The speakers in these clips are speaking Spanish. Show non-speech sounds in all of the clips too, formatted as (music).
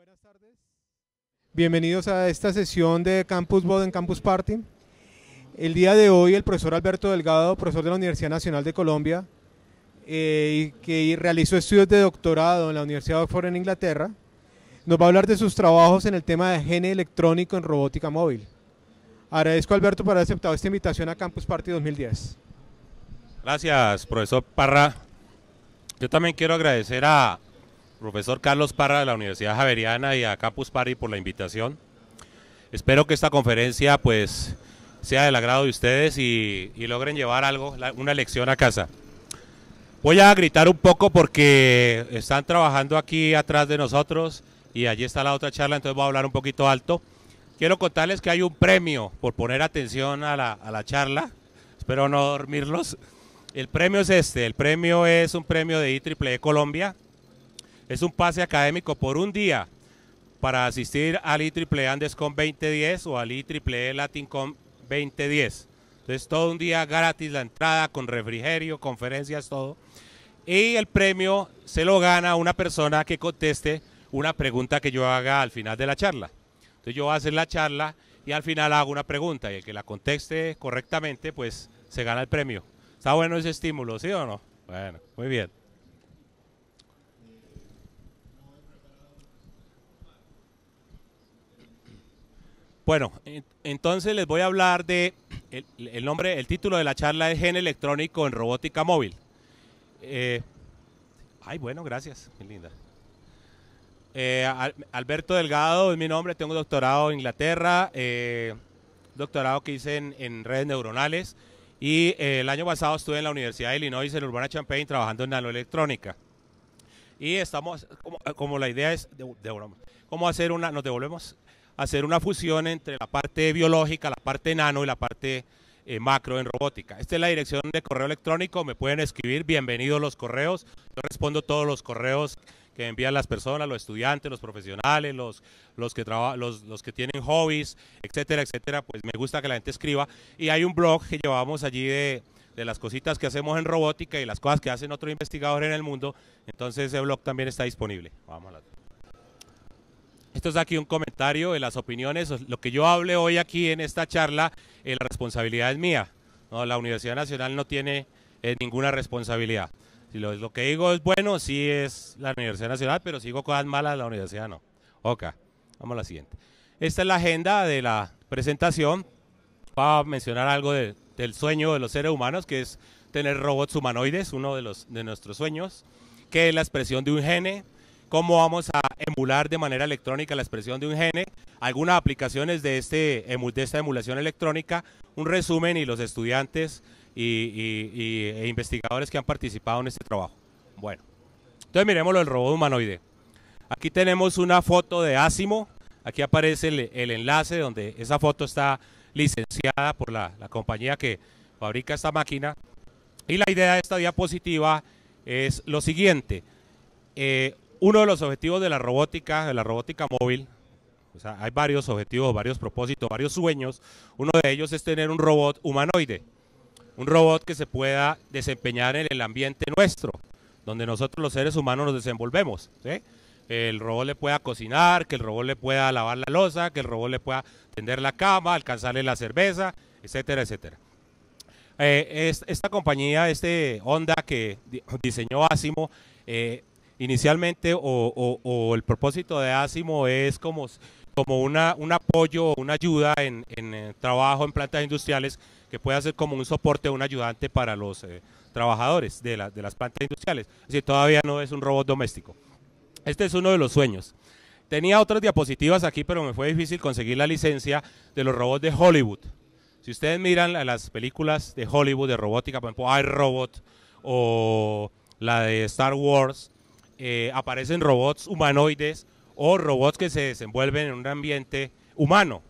Buenas tardes. Bienvenidos a esta sesión de Campus Boden Campus Party. El día de hoy el profesor Alberto Delgado, profesor de la Universidad Nacional de Colombia, eh, que realizó estudios de doctorado en la Universidad de Oxford en Inglaterra, nos va a hablar de sus trabajos en el tema de gene electrónico en robótica móvil. Agradezco a Alberto por haber aceptado esta invitación a Campus Party 2010. Gracias, profesor Parra. Yo también quiero agradecer a, profesor Carlos Parra de la Universidad Javeriana y a Campus Party por la invitación. Espero que esta conferencia pues sea del agrado de ustedes y, logren llevar algo, una lección a casa. Voy a gritar un poco porque están trabajando aquí atrás de nosotros y allí está la otra charla, entonces voy a hablar un poquito alto. Quiero contarles que hay un premio por poner atención a la, a la charla, espero no dormirlos. El premio es este, el premio es un premio de IEEE e Colombia, es un pase académico por un día para asistir al IEEE Andescom 2010 o al IEEE Latincom 2010. Entonces todo un día gratis la entrada con refrigerio, conferencias, todo. Y el premio se lo gana una persona que conteste una pregunta que yo haga al final de la charla. Entonces yo voy a hacer la charla y al final hago una pregunta y el que la conteste correctamente pues se gana el premio. Está bueno ese estímulo, ¿sí o no? Bueno, muy bien. Bueno, entonces les voy a hablar de el, nombre, el título de la charla es Gen electrónico en robótica móvil. Eh, ay, bueno, gracias, Qué linda. Eh, Alberto Delgado es mi nombre, tengo doctorado en Inglaterra, eh, doctorado que hice en, redes neuronales y el año pasado estuve en la Universidad de Illinois en Urbana Champaign trabajando en nanoelectrónica. Y estamos, como, la idea es, de, ¿cómo hacer una, nos devolvemos? hacer una fusión entre la parte biológica, la parte nano y la parte eh, macro en robótica. Esta es la dirección de correo electrónico, me pueden escribir, bienvenidos los correos, yo respondo todos los correos que envían las personas, los estudiantes, los profesionales, los, los, que, los, que tienen hobbies, etcétera, etcétera, pues me gusta que la gente escriba. Y hay un blog que llevamos allí de, las cositas que hacemos en robótica y las cosas que hacen otros investigadores en el mundo, entonces ese blog también está disponible. Vamos a esto es aquí un comentario de las opiniones. Lo que yo hable hoy aquí en esta charla, eh, la responsabilidad es mía. No, la Universidad Nacional no tiene eh, ninguna responsabilidad. Si lo, que digo es bueno, sí es la Universidad Nacional, pero si digo cosas malas, la universidad no. Ok, vamos a la siguiente. Esta es la agenda de la presentación. Va a mencionar algo del sueño de los seres humanos, que es tener robots humanoides, uno de, los, de nuestros sueños, que es la expresión de un gene, cómo vamos a emular de manera electrónica la expresión de un gene, algunas aplicaciones de, este, de esta emulación electrónica, un resumen y los estudiantes y, e investigadores que han participado en este trabajo. Bueno, entonces miremos lo del robot humanoide. Aquí tenemos una foto de Asimo, aquí aparece el, enlace donde esa foto está licenciada por la, compañía que fabrica esta máquina. Y la idea de esta diapositiva es lo siguiente. Eh, uno de los objetivos de la robótica, de la robótica móvil, o sea, hay varios objetivos, varios propósitos, varios sueños. Uno de ellos es tener un robot humanoide, un robot que se pueda desempeñar en el ambiente nuestro, donde nosotros los seres humanos nos desenvolvemos. El robot le pueda cocinar, que el robot le pueda lavar la losa, que el robot le pueda tender la cama, alcanzarle la cerveza, etcétera, etcétera. Eh, esta compañía, este Honda que diseñó Asimo, eh, Inicialmente, o, el propósito de ASIMO es como, como una, un apoyo, una ayuda en, eh, trabajo en plantas industriales que puede ser como un soporte, un ayudante para los eh, trabajadores de, la, de, las plantas industriales. Es decir, todavía no es un robot doméstico. Este es uno de los sueños. Tenía otras diapositivas aquí, pero me fue difícil conseguir la licencia de los robots de Hollywood. Si ustedes miran las películas de Hollywood de robótica, por ejemplo, iRobot o la de Star Wars, eh, aparecen robots humanoides o robots que se desenvuelven en un ambiente humano.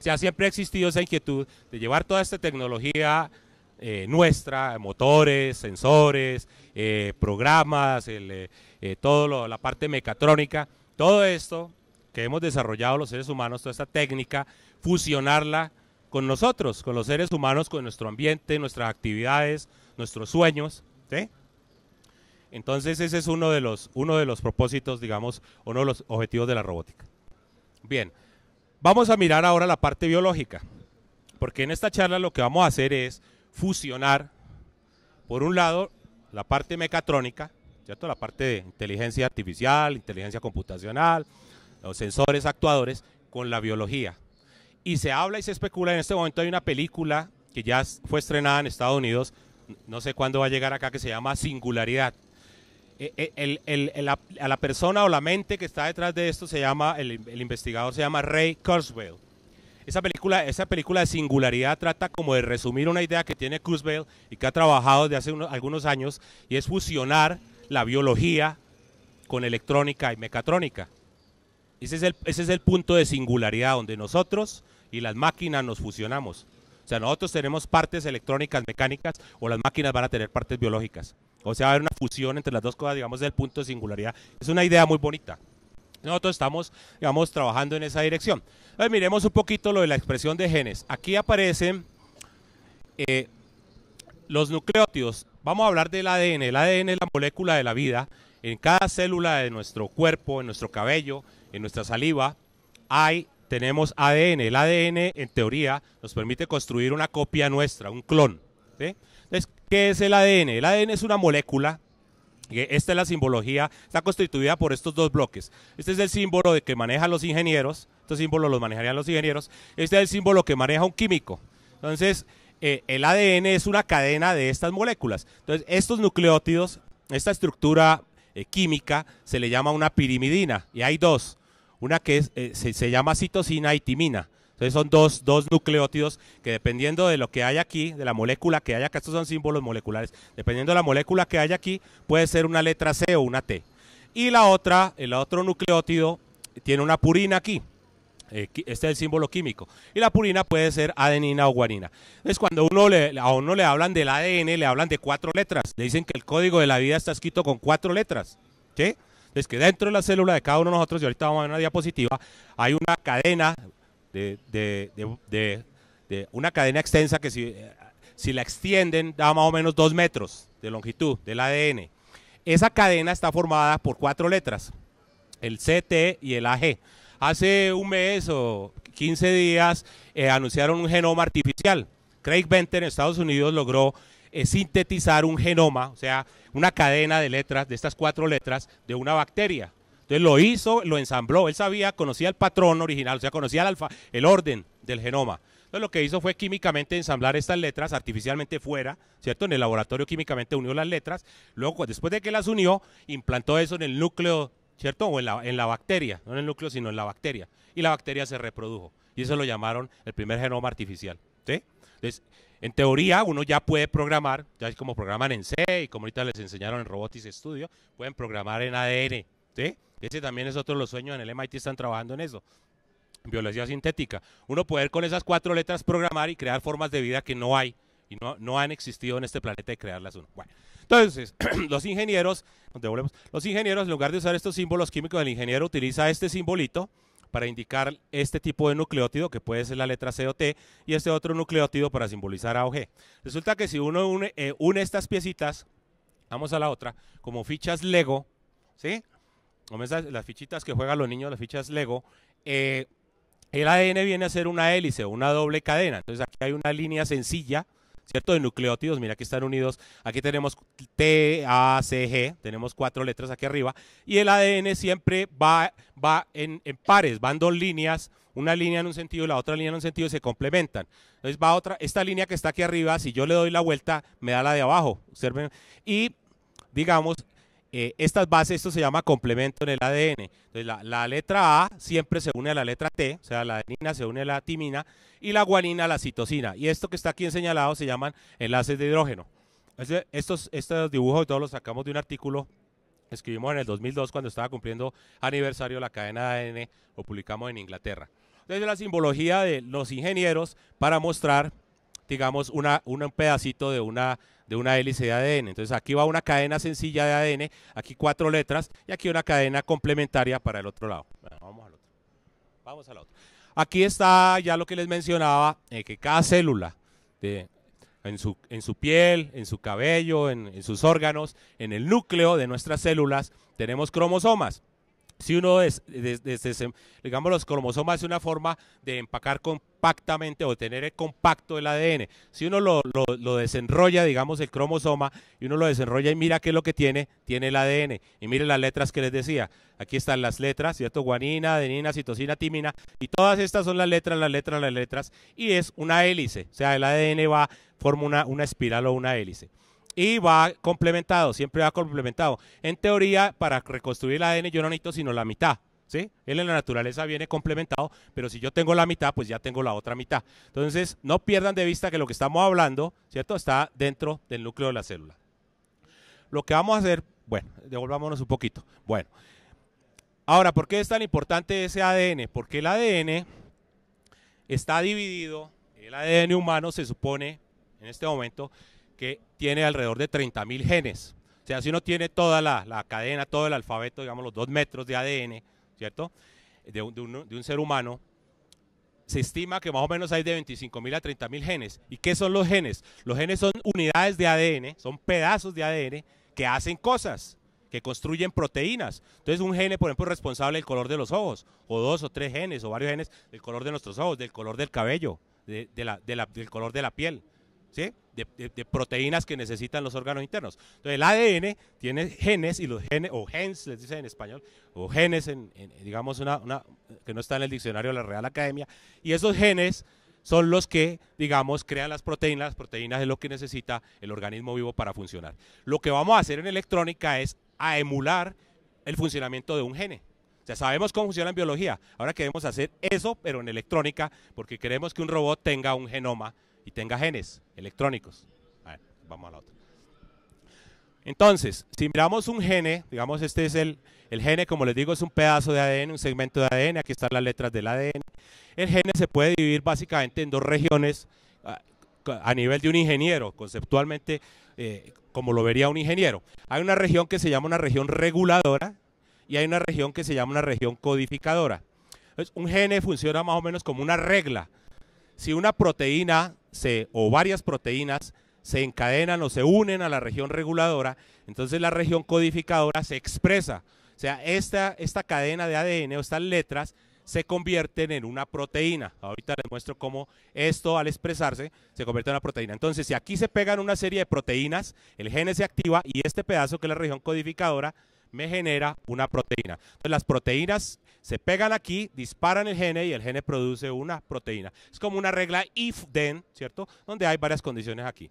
O sea, siempre ha existido esa inquietud de llevar toda esta tecnología eh, nuestra, motores, sensores, eh, programas, todo toda la parte mecatrónica, todo esto que hemos desarrollado los seres humanos, toda esta técnica, fusionarla con nosotros, con los seres humanos, con nuestro ambiente, nuestras actividades, nuestros sueños. ¿sí? Entonces ese es uno de los, uno de los propósitos, digamos, uno de los objetivos de la robótica. Bien, vamos a mirar ahora la parte biológica, porque en esta charla lo que vamos a hacer es fusionar, por un lado, la parte mecatrónica, ¿cierto? la parte de inteligencia artificial, inteligencia computacional, los sensores actuadores, con la biología. Y se habla y se especula, en este momento hay una película que ya fue estrenada en Estados Unidos, no sé cuándo va a llegar acá, que se llama Singularidad eh, eh, a la persona o la mente que está detrás de esto se llama, el, investigador se llama Ray Kurzweil. Esa película, esa película de singularidad trata como de resumir una idea que tiene Kurzweil y que ha trabajado desde hace algunos años y es fusionar la biología con electrónica y mecatrónica. Ese es, el, ese es el punto de singularidad donde nosotros y las máquinas nos fusionamos. O sea, nosotros tenemos partes electrónicas, mecánicas, o las máquinas van a tener partes biológicas. O sea, va a haber una fusión entre las dos cosas, digamos, del punto de singularidad. Es una idea muy bonita. Nosotros estamos, digamos, trabajando en esa dirección. A miremos un poquito lo de la expresión de genes. Aquí aparecen eh, los nucleótidos. Vamos a hablar del ADN. El ADN es la molécula de la vida. En cada célula de nuestro cuerpo, en nuestro cabello, en nuestra saliva, hay, tenemos ADN. El ADN, en teoría, nos permite construir una copia nuestra, un clon. ¿sí? Entonces, ¿Qué es el ADN? El ADN es una molécula. Esta es la simbología, está constituida por estos dos bloques. Este es el símbolo de que manejan los ingenieros, estos símbolos los manejarían los ingenieros. Este es el símbolo que maneja un químico. Entonces, eh, el ADN es una cadena de estas moléculas. Entonces, estos nucleótidos, esta estructura eh, química, se le llama una pirimidina. Y hay dos. Una que eh, se, se, llama citosina y timina. Entonces son dos, nucleótidos que dependiendo de lo que hay aquí, de la molécula que haya, acá, estos son símbolos moleculares, dependiendo de la molécula que haya aquí, puede ser una letra C o una T. Y la otra, el otro nucleótido tiene una purina aquí. Eh, este es el símbolo químico. Y la purina puede ser adenina o guanina. Entonces, cuando uno le, a uno le hablan del ADN, le hablan de cuatro letras. Le dicen que el código de la vida está escrito con cuatro letras. Entonces que dentro de la célula de cada uno de nosotros, y ahorita vamos a ver una diapositiva, hay una cadena de, una cadena extensa que eh, si, la extienden da más o menos dos metros de longitud del ADN. Esa cadena está formada por cuatro letras, el CT y el AG. Hace un mes o 15 días eh, anunciaron un genoma artificial. Craig Venter en Estados Unidos logró eh, sintetizar un genoma, o sea, una cadena de letras, de estas cuatro letras, de una bacteria. Entonces lo hizo, lo ensambló. Él sabía, conocía el patrón original, o sea, conocía el, alfa, el orden del genoma. Entonces lo que hizo fue químicamente ensamblar estas letras artificialmente fuera, ¿cierto? En el laboratorio químicamente unió las letras. Luego, después de que las unió, implantó eso en el núcleo, ¿cierto? O en la, en la bacteria, no en el núcleo, sino en la bacteria. Y la bacteria se reprodujo. Y eso lo llamaron el primer genoma artificial. ¿sí? Entonces, en teoría, uno ya puede programar, ya es como programan en C y como ahorita les enseñaron en Robotics Studio, pueden programar en ADN, ¿sí? Ese también es otro de los sueños en el MIT, están trabajando en eso. Biología sintética. Uno poder con esas cuatro letras programar y crear formas de vida que no hay y no, no han existido en este planeta y crearlas uno. Bueno, entonces, (clears throat) los ingenieros, donde los ingenieros en lugar de usar estos símbolos químicos, el ingeniero utiliza este simbolito para indicar este tipo de nucleótido, que puede ser la letra C o T, y este otro nucleótido para simbolizar A o G. Resulta que si uno une eh, estas piecitas, vamos a la otra, como fichas Lego, ¿sí? las fichitas que juegan los niños, las fichas Lego, eh, el ADN viene a ser una hélice, una doble cadena. Entonces aquí hay una línea sencilla, ¿cierto? De nucleótidos, mira que están unidos. Aquí tenemos T, A, C, G, tenemos cuatro letras aquí arriba. Y el ADN siempre va, va en, pares, van dos líneas, una línea en un sentido y la otra línea en un sentido y se complementan. Entonces va otra, esta línea que está aquí arriba, si yo le doy la vuelta, me da la de abajo. Observen. Y digamos, eh, estas bases, esto se llama complemento en el ADN. Entonces, la, letra A siempre se une a la letra T, o sea, la adenina se une a la timina y la guanina a la citosina. Y esto que está aquí señalado se llaman enlaces de hidrógeno. estos, estos dibujos todos los sacamos de un artículo escribimos en el 2002 cuando estaba cumpliendo aniversario la cadena de ADN, lo publicamos en Inglaterra. Entonces la simbología de los ingenieros para mostrar, digamos, una, un pedacito de una de una hélice de ADN. Entonces aquí va una cadena sencilla de ADN, aquí cuatro letras y aquí una cadena complementaria para el otro lado. vamos al otro. Vamos al otro. Aquí está ya lo que les mencionaba, eh, que cada célula en, su, piel, en su cabello, en sus órganos, en el núcleo de nuestras células, tenemos cromosomas si uno digamos los cromosomas es una forma de empacar compactamente o tener el compacto del ADN. Si uno lo, desenrolla, digamos el cromosoma, y uno lo desenrolla y mira qué es lo que tiene, tiene el ADN. Y mire las letras que les decía. Aquí están las letras, ¿cierto? Guanina, adenina, citosina, timina. Y todas estas son las letras, las letras, las letras. Y es una hélice. O sea, el ADN va, forma una, una espiral o una hélice. Y va complementado, siempre va complementado. En teoría, para reconstruir el ADN yo no necesito sino la mitad. ¿Sí? Él en la naturaleza viene complementado, pero si yo tengo la mitad, pues ya tengo la otra mitad. Entonces, no pierdan de vista que lo que estamos hablando, ¿cierto? Está dentro del núcleo de la célula. Lo que vamos a hacer, bueno, devolvámonos un poquito. Bueno, ahora, ¿por qué es tan importante ese ADN? Porque el ADN está dividido, el ADN humano se supone en este momento que tiene alrededor de 30.000 genes. O sea, si uno tiene toda la, cadena, todo el alfabeto, digamos, los dos metros de ADN, ¿cierto? De un, de un, ser humano, se estima que más o menos hay de 25.000 a 30.000 genes. ¿Y qué son los genes? Los genes son unidades de ADN, son pedazos de ADN que hacen cosas, que construyen proteínas. Entonces, un gene, por ejemplo, es responsable del color de los ojos, o dos o tres genes, o varios genes del color de nuestros ojos, del color del cabello, del color de la piel. De, proteínas que necesitan los órganos internos. Entonces el ADN tiene genes y los genes, o genes les dicen en español, o genes, digamos, una, que no está en el diccionario de la Real Academia, y esos genes son los que, digamos, crean las proteínas, las proteínas es lo que necesita el organismo vivo para funcionar. Lo que vamos a hacer en electrónica es a emular el funcionamiento de un gene. O sea, sabemos cómo funciona en biología, ahora queremos hacer eso, pero en electrónica, porque queremos que un robot tenga un genoma y tenga genes electrónicos. vamos a la otra. Entonces, si miramos un gene, digamos este es el, el gene, como les digo, es un pedazo de ADN, un segmento de ADN, aquí están las letras del ADN. El gene se puede dividir básicamente en dos regiones ah, a, nivel de un ingeniero, conceptualmente eh, como lo vería un ingeniero. Hay una región que se llama una región reguladora y hay una región que se llama una región codificadora. Entonces, un gene funciona más o menos como una regla. Si una proteína o varias proteínas se encadenan o se unen a la región reguladora, entonces la región codificadora se expresa. O sea, esta, esta cadena de ADN o estas letras se convierten en una proteína. Ahorita les muestro cómo esto al expresarse se convierte en una proteína. Entonces, si aquí se pegan una serie de proteínas, el gene se activa y este pedazo que es la región codificadora me genera una proteína. Entonces las proteínas se pegan aquí, disparan el gene y el gene produce una proteína. Es como una regla if-then, ¿cierto? Donde hay varias condiciones aquí.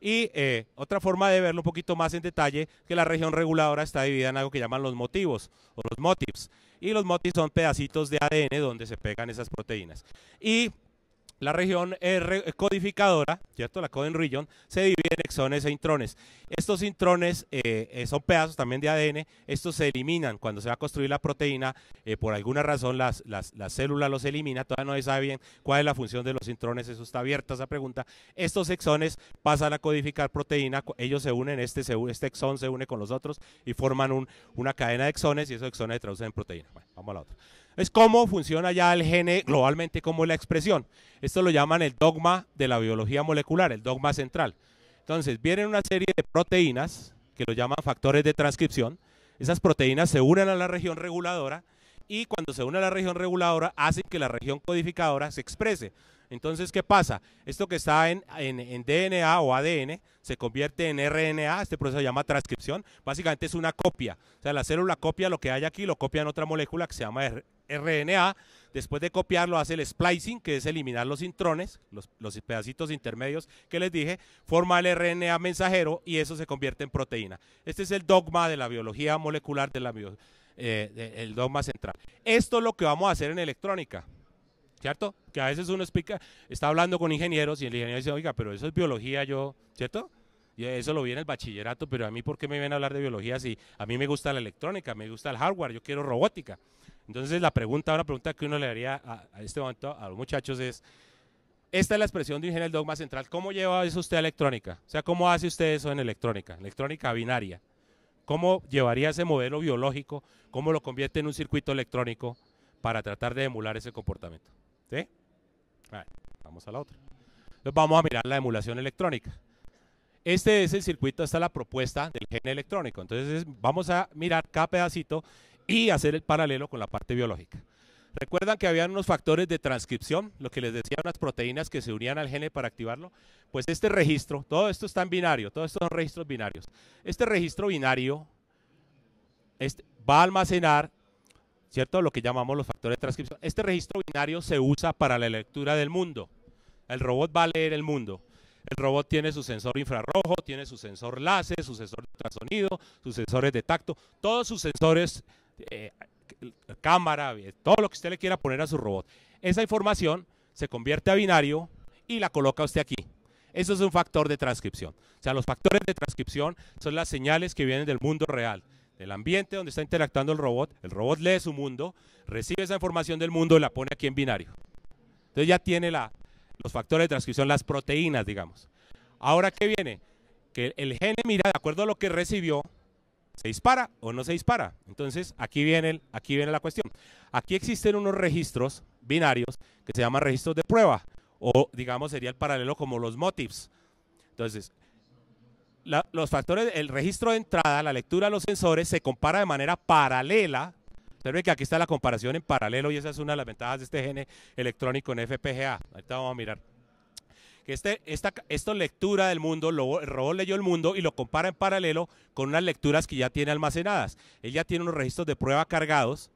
Y eh, otra forma de verlo un poquito más en detalle, que la región reguladora está dividida en algo que llaman los motivos o los motifs. Y los motifs son pedacitos de ADN donde se pegan esas proteínas. Y la región eh, eh, codificadora, ¿cierto? La coden region, se divide en exones e intrones. Estos intrones eh, eh son pedazos también de ADN, estos se eliminan cuando se va a construir la proteína, por alguna razón las, las, células los elimina, todavía no se sabe bien cuál es la función de los intrones, eso está abierta esa pregunta. Estos exones pasan a codificar proteína, ellos se unen, este, este exón se une con los otros y forman un, una cadena de exones y esos exones se traducen en proteína. Bueno, vamos a la otra. Es cómo funciona ya el gene globalmente como la expresión. Esto lo llaman el dogma de la biología molecular, el dogma central. Entonces, vienen una serie de proteínas que lo llaman factores de transcripción. Esas proteínas se unen a la región reguladora y cuando se une a la región reguladora hacen que la región codificadora se exprese. Entonces, ¿qué pasa? Esto que está en, DNA o ADN se convierte en RNA, este proceso se llama transcripción, básicamente es una copia. O sea, la célula copia lo que hay aquí, lo copia en otra molécula que se llama RNA. Después de copiarlo hace el splicing, que es eliminar los intrones, los, pedacitos intermedios que les dije, forma el RNA mensajero y eso se convierte en proteína. Este es el dogma de la biología molecular, de la eh, el dogma central. Esto es lo que vamos a hacer en electrónica. ¿Cierto? Que a veces uno explica, está hablando con ingenieros y el ingeniero dice, oiga, pero eso es biología, yo, ¿cierto? Y eso lo vi en el bachillerato, pero a mí, ¿por qué me ven a hablar de biología si a mí me gusta la electrónica, me gusta el hardware, yo quiero robótica? Entonces la pregunta, ahora pregunta que uno le daría a, este momento a los muchachos es, esta es la expresión de Ingeniero del Dogma Central, ¿cómo lleva eso usted a electrónica? O sea, ¿cómo hace usted eso en electrónica, electrónica binaria? ¿Cómo llevaría ese modelo biológico, cómo lo convierte en un circuito electrónico para tratar de emular ese comportamiento? ¿Sí? vamos a la otra. Entonces vamos a mirar la emulación electrónica. Este es el circuito, esta es la propuesta del gen electrónico. Entonces vamos a mirar cada pedacito y hacer el paralelo con la parte biológica. Recuerdan que habían unos factores de transcripción, lo que les decía, unas proteínas que se unían al gene para activarlo. Pues este registro, todo esto está en binario, todos estos son registros binarios. Este registro binario va a almacenar, ¿cierto? Lo que llamamos los factores de transcripción. Este registro binario se usa para la lectura del mundo. El robot va a leer el mundo. El robot tiene su sensor infrarrojo, tiene su sensor láser, su sensor de ultrasonido, sus sensores de tacto, todos sus sensores eh, eh, cámara, eh, todo lo que usted le quiera poner a su robot. Esa información se convierte a binario y la coloca usted aquí. Eso es un factor de transcripción. O sea, los factores de transcripción son las señales que vienen del mundo real, del ambiente donde está interactuando el robot. El robot lee su mundo, recibe esa información del mundo y la pone aquí en binario. Entonces ya tiene los factores de transcripción, las proteínas, digamos. Ahora, ¿qué viene? Que el gene mira, de acuerdo a lo que recibió, ¿Se dispara o no se dispara? Entonces, aquí viene, el, aquí viene la cuestión. Aquí existen unos registros binarios que se llaman registros de prueba, o digamos sería el paralelo como los motifs. Entonces, los factores, el registro de entrada, la lectura de los sensores se compara de manera paralela. ve que aquí está la comparación en paralelo y esa es una de las ventajas de este gene electrónico en FPGA. Ahorita vamos a mirar que este, esta, esta lectura del mundo, lo, el robot leyó el mundo y lo compara en paralelo con unas lecturas que ya tiene almacenadas. Él ya tiene unos registros de prueba cargados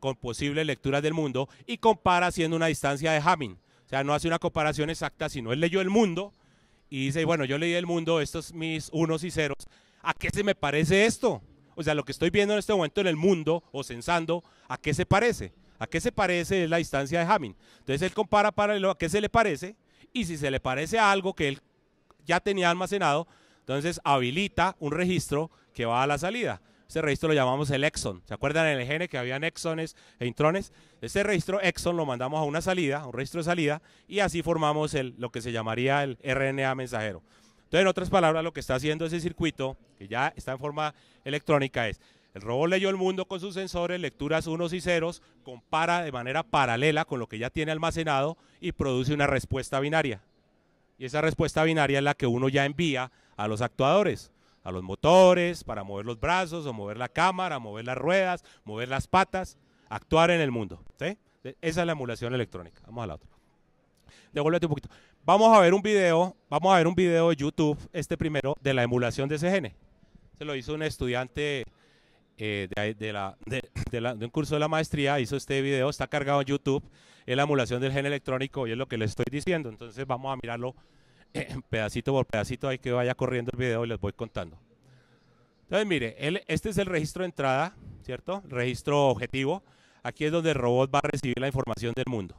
con posibles lecturas del mundo y compara haciendo una distancia de Hamming. O sea, no hace una comparación exacta, sino él leyó el mundo y dice, bueno, yo leí el mundo, estos mis unos y ceros, ¿a qué se me parece esto? O sea, lo que estoy viendo en este momento en el mundo o sensando, ¿a qué se parece? ¿A qué se parece es la distancia de Hamming? Entonces él compara paralelo a qué se le parece y si se le parece a algo que él ya tenía almacenado, entonces habilita un registro que va a la salida. Ese registro lo llamamos el Exxon. ¿Se acuerdan en el gene que habían exones e intrones? Ese registro exon lo mandamos a una salida, a un registro de salida, y así formamos el, lo que se llamaría el RNA mensajero. Entonces, en otras palabras, lo que está haciendo ese circuito, que ya está en forma electrónica, es el robot leyó el mundo con sus sensores, lecturas unos y ceros, compara de manera paralela con lo que ya tiene almacenado y produce una respuesta binaria. Y esa respuesta binaria es la que uno ya envía a los actuadores, a los motores, para mover los brazos o mover la cámara, mover las ruedas, mover las patas, actuar en el mundo. Esa es la emulación electrónica. Vamos a la otra. Devuélvete un poquito. Vamos a ver un video, vamos a ver un video de YouTube, este primero, de la emulación de ese Se lo hizo un estudiante eh, de, la, un curso de la maestría, hizo este video, está cargado en YouTube, es la emulación del gen electrónico y es lo que les estoy diciendo. Entonces vamos a mirarlo eh, pedacito por pedacito, ahí que vaya corriendo el video y les voy contando. Entonces mire, el este es el registro de entrada, ¿cierto? Registro objetivo. Aquí es donde el robot va a recibir la información del mundo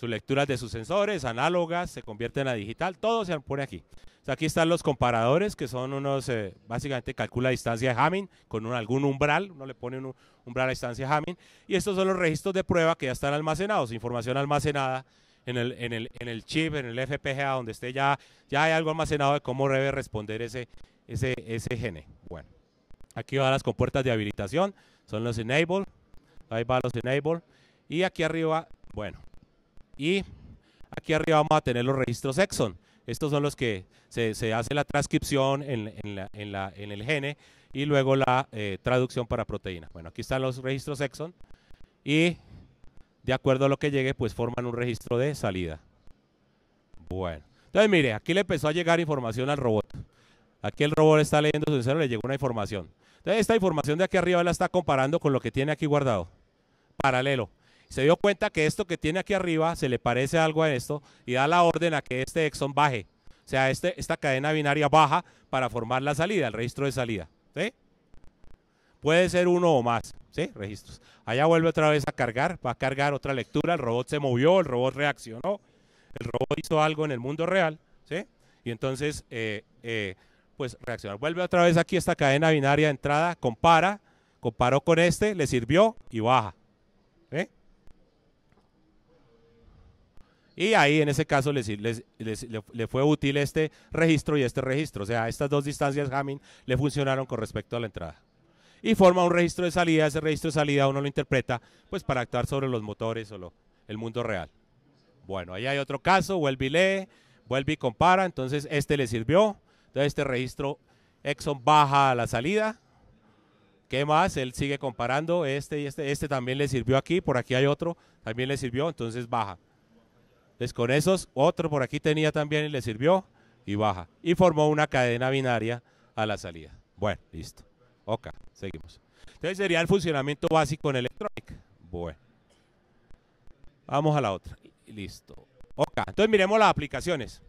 sus lecturas de sus sensores, análogas, se convierten a digital, todo se pone aquí. aquí están los comparadores, que son unos, eh, básicamente calcula distancia de Hamming con algún umbral, uno le pone un umbral a distancia de Hamming, y estos son los registros de prueba que ya están almacenados, información almacenada en el, en el, en el chip, en el FPGA, donde esté ya, ya hay algo almacenado de cómo debe responder ese, ese, ese gene. Bueno, aquí van las compuertas de habilitación, son los enable, ahí van los enable, y aquí arriba, bueno, y aquí arriba vamos a tener los registros exon. Estos son los que se, hace la transcripción en, el gene y luego la eh, traducción para proteína. Bueno, aquí están los registros exon y de acuerdo a lo que llegue, pues forman un registro de salida. Bueno, entonces mire, aquí le empezó a llegar información al robot. Aquí el robot está leyendo su cerebro, le llegó una información. Entonces esta información de aquí arriba la está comparando con lo que tiene aquí guardado. Paralelo. Se dio cuenta que esto que tiene aquí arriba se le parece algo a esto y da la orden a que este Exxon baje. O sea, este, esta cadena binaria baja para formar la salida, el registro de salida. Puede ser uno o más, ¿sí? Registros. Allá vuelve otra vez a cargar, va a cargar otra lectura, el robot se movió, el robot reaccionó, el robot hizo algo en el mundo real, ¿sí? Y entonces, eh, eh, pues reaccionar. Vuelve otra vez aquí esta cadena binaria de entrada, compara, comparó con este, le sirvió y baja. Y ahí en ese caso le fue útil este registro y este registro. O sea, estas dos distancias Hamming le funcionaron con respecto a la entrada. Y forma un registro de salida, ese registro de salida uno lo interpreta pues para actuar sobre los motores o el mundo real. Bueno, ahí hay otro caso, vuelve y lee, vuelve y compara, entonces este le sirvió. Entonces este registro Exxon baja a la salida. ¿Qué más? Él sigue comparando este y este. Este también le sirvió aquí, por aquí hay otro, también le sirvió, entonces baja. Entonces con esos, otro por aquí tenía también y le sirvió y baja. Y formó una cadena binaria a la salida. Bueno, listo. Ok, seguimos. Entonces sería el funcionamiento básico en electrónica. Bueno. Vamos a la otra. Listo. Ok, entonces miremos las aplicaciones.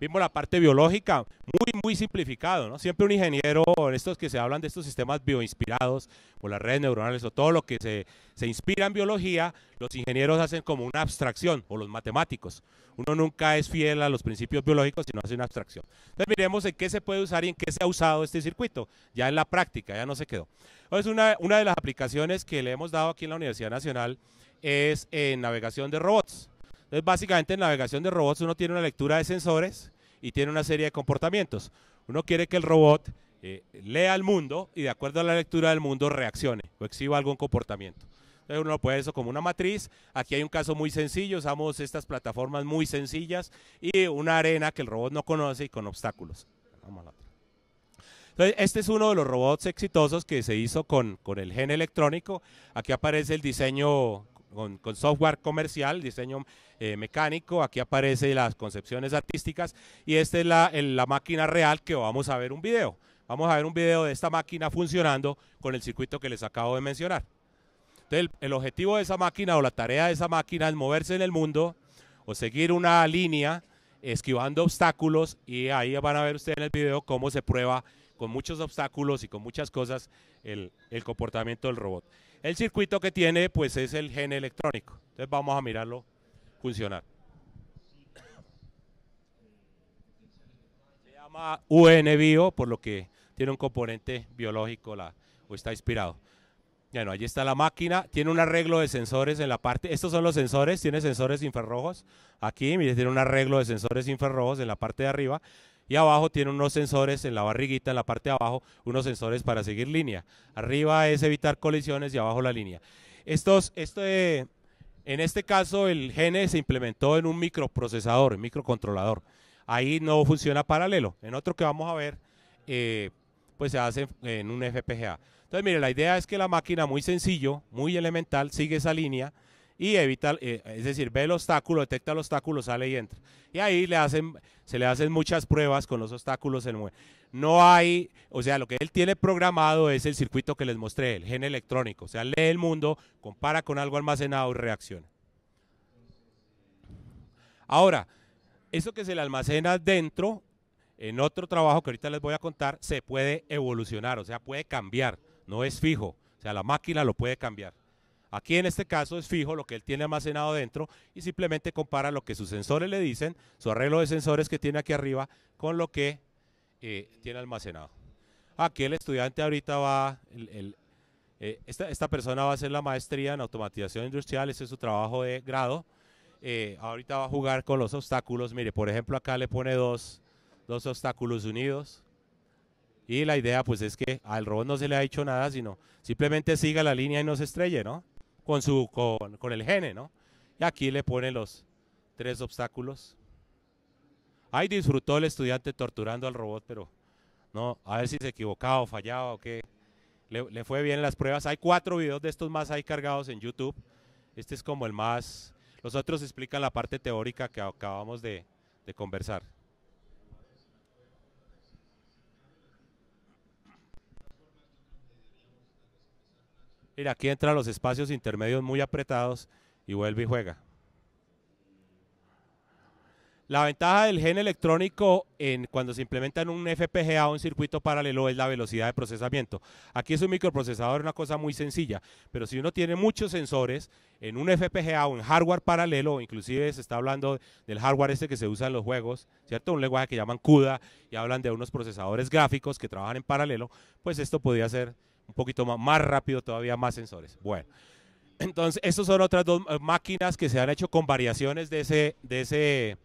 Vimos la parte biológica, muy, muy simplificado, ¿no? Siempre un ingeniero, en estos que se hablan de estos sistemas bioinspirados, o las redes neuronales, o todo lo que se, se inspira en biología, los ingenieros hacen como una abstracción, o los matemáticos. Uno nunca es fiel a los principios biológicos, sino hace una abstracción. Entonces miremos en qué se puede usar y en qué se ha usado este circuito, ya en la práctica, ya no se quedó. Entonces una, una de las aplicaciones que le hemos dado aquí en la Universidad Nacional es en eh, navegación de robots. Entonces, básicamente en navegación de robots uno tiene una lectura de sensores y tiene una serie de comportamientos. Uno quiere que el robot eh, lea el mundo y de acuerdo a la lectura del mundo reaccione o exhiba algún comportamiento. Entonces uno puede eso como una matriz. Aquí hay un caso muy sencillo, usamos estas plataformas muy sencillas y una arena que el robot no conoce y con obstáculos. este es uno de los robots exitosos que se hizo con, con el gen electrónico. Aquí aparece el diseño con, con software comercial, diseño eh, mecánico, aquí aparece las concepciones artísticas y esta es la, máquina real que vamos a ver un video. Vamos a ver un video de esta máquina funcionando con el circuito que les acabo de mencionar. Entonces, el, objetivo de esa máquina o la tarea de esa máquina es moverse en el mundo o seguir una línea esquivando obstáculos y ahí van a ver ustedes en el video cómo se prueba con muchos obstáculos y con muchas cosas el, el, comportamiento del robot. El circuito que tiene pues es el gen electrónico. Entonces vamos a mirarlo funcionar. Se llama UN Bio, por lo que tiene un componente biológico la, o está inspirado. Bueno, allí está la máquina, tiene un arreglo de sensores en la parte, estos son los sensores, tiene sensores infrarrojos, aquí, mire, tiene un arreglo de sensores infrarrojos en la parte de arriba, y abajo tiene unos sensores en la barriguita, en la parte de abajo, unos sensores para seguir línea. Arriba es evitar colisiones y abajo la línea. Estos, este, en este caso, el gene se implementó en un microprocesador, en microcontrolador. Ahí no funciona paralelo. En otro que vamos a ver, eh, pues se hace en un FPGA. Entonces, mire, la idea es que la máquina, muy sencillo, muy elemental, sigue esa línea y evita, eh, es decir, ve el obstáculo, detecta el obstáculo, sale y entra. Y ahí le hacen se le hacen muchas pruebas con los obstáculos. en No hay, o sea, lo que él tiene programado es el circuito que les mostré, el gen electrónico. O sea, lee el mundo, compara con algo almacenado y reacciona. Ahora, eso que se le almacena dentro, en otro trabajo que ahorita les voy a contar, se puede evolucionar, o sea, puede cambiar, no es fijo. O sea, la máquina lo puede cambiar. Aquí en este caso es fijo lo que él tiene almacenado dentro y simplemente compara lo que sus sensores le dicen, su arreglo de sensores que tiene aquí arriba, con lo que eh, tiene almacenado. Aquí el estudiante ahorita va, eh, esta, persona va a hacer la maestría en automatización industrial, ese es su trabajo de grado. Eh, ahorita va a jugar con los obstáculos, mire, por ejemplo acá le pone dos, obstáculos unidos, y la idea pues es que al robot no se le ha hecho nada, sino simplemente siga la línea y no se estrelle, ¿no? con, su, con, el gene, ¿no? Y aquí le pone los tres obstáculos. Ahí disfrutó el estudiante torturando al robot, pero no, a ver si se equivocaba o fallaba o qué. Le, fue bien las pruebas. Hay cuatro videos de estos más ahí cargados en YouTube. Este es como el más... Los otros explican la parte teórica que acabamos de conversar. Mira, aquí entra los espacios intermedios muy apretados y vuelve y juega. La ventaja del gen electrónico en, cuando se implementa en un FPGA o un circuito paralelo es la velocidad de procesamiento. Aquí es un microprocesador, una cosa muy sencilla, pero si uno tiene muchos sensores en un FPGA o en hardware paralelo, inclusive se está hablando del hardware este que se usa en los juegos, ¿cierto? Un lenguaje que llaman CUDA y hablan de unos procesadores gráficos que trabajan en paralelo, pues esto podría ser un poquito más, más rápido, todavía más sensores. Bueno, entonces, estas son otras dos eh, máquinas que se han hecho con variaciones de ese, de ese,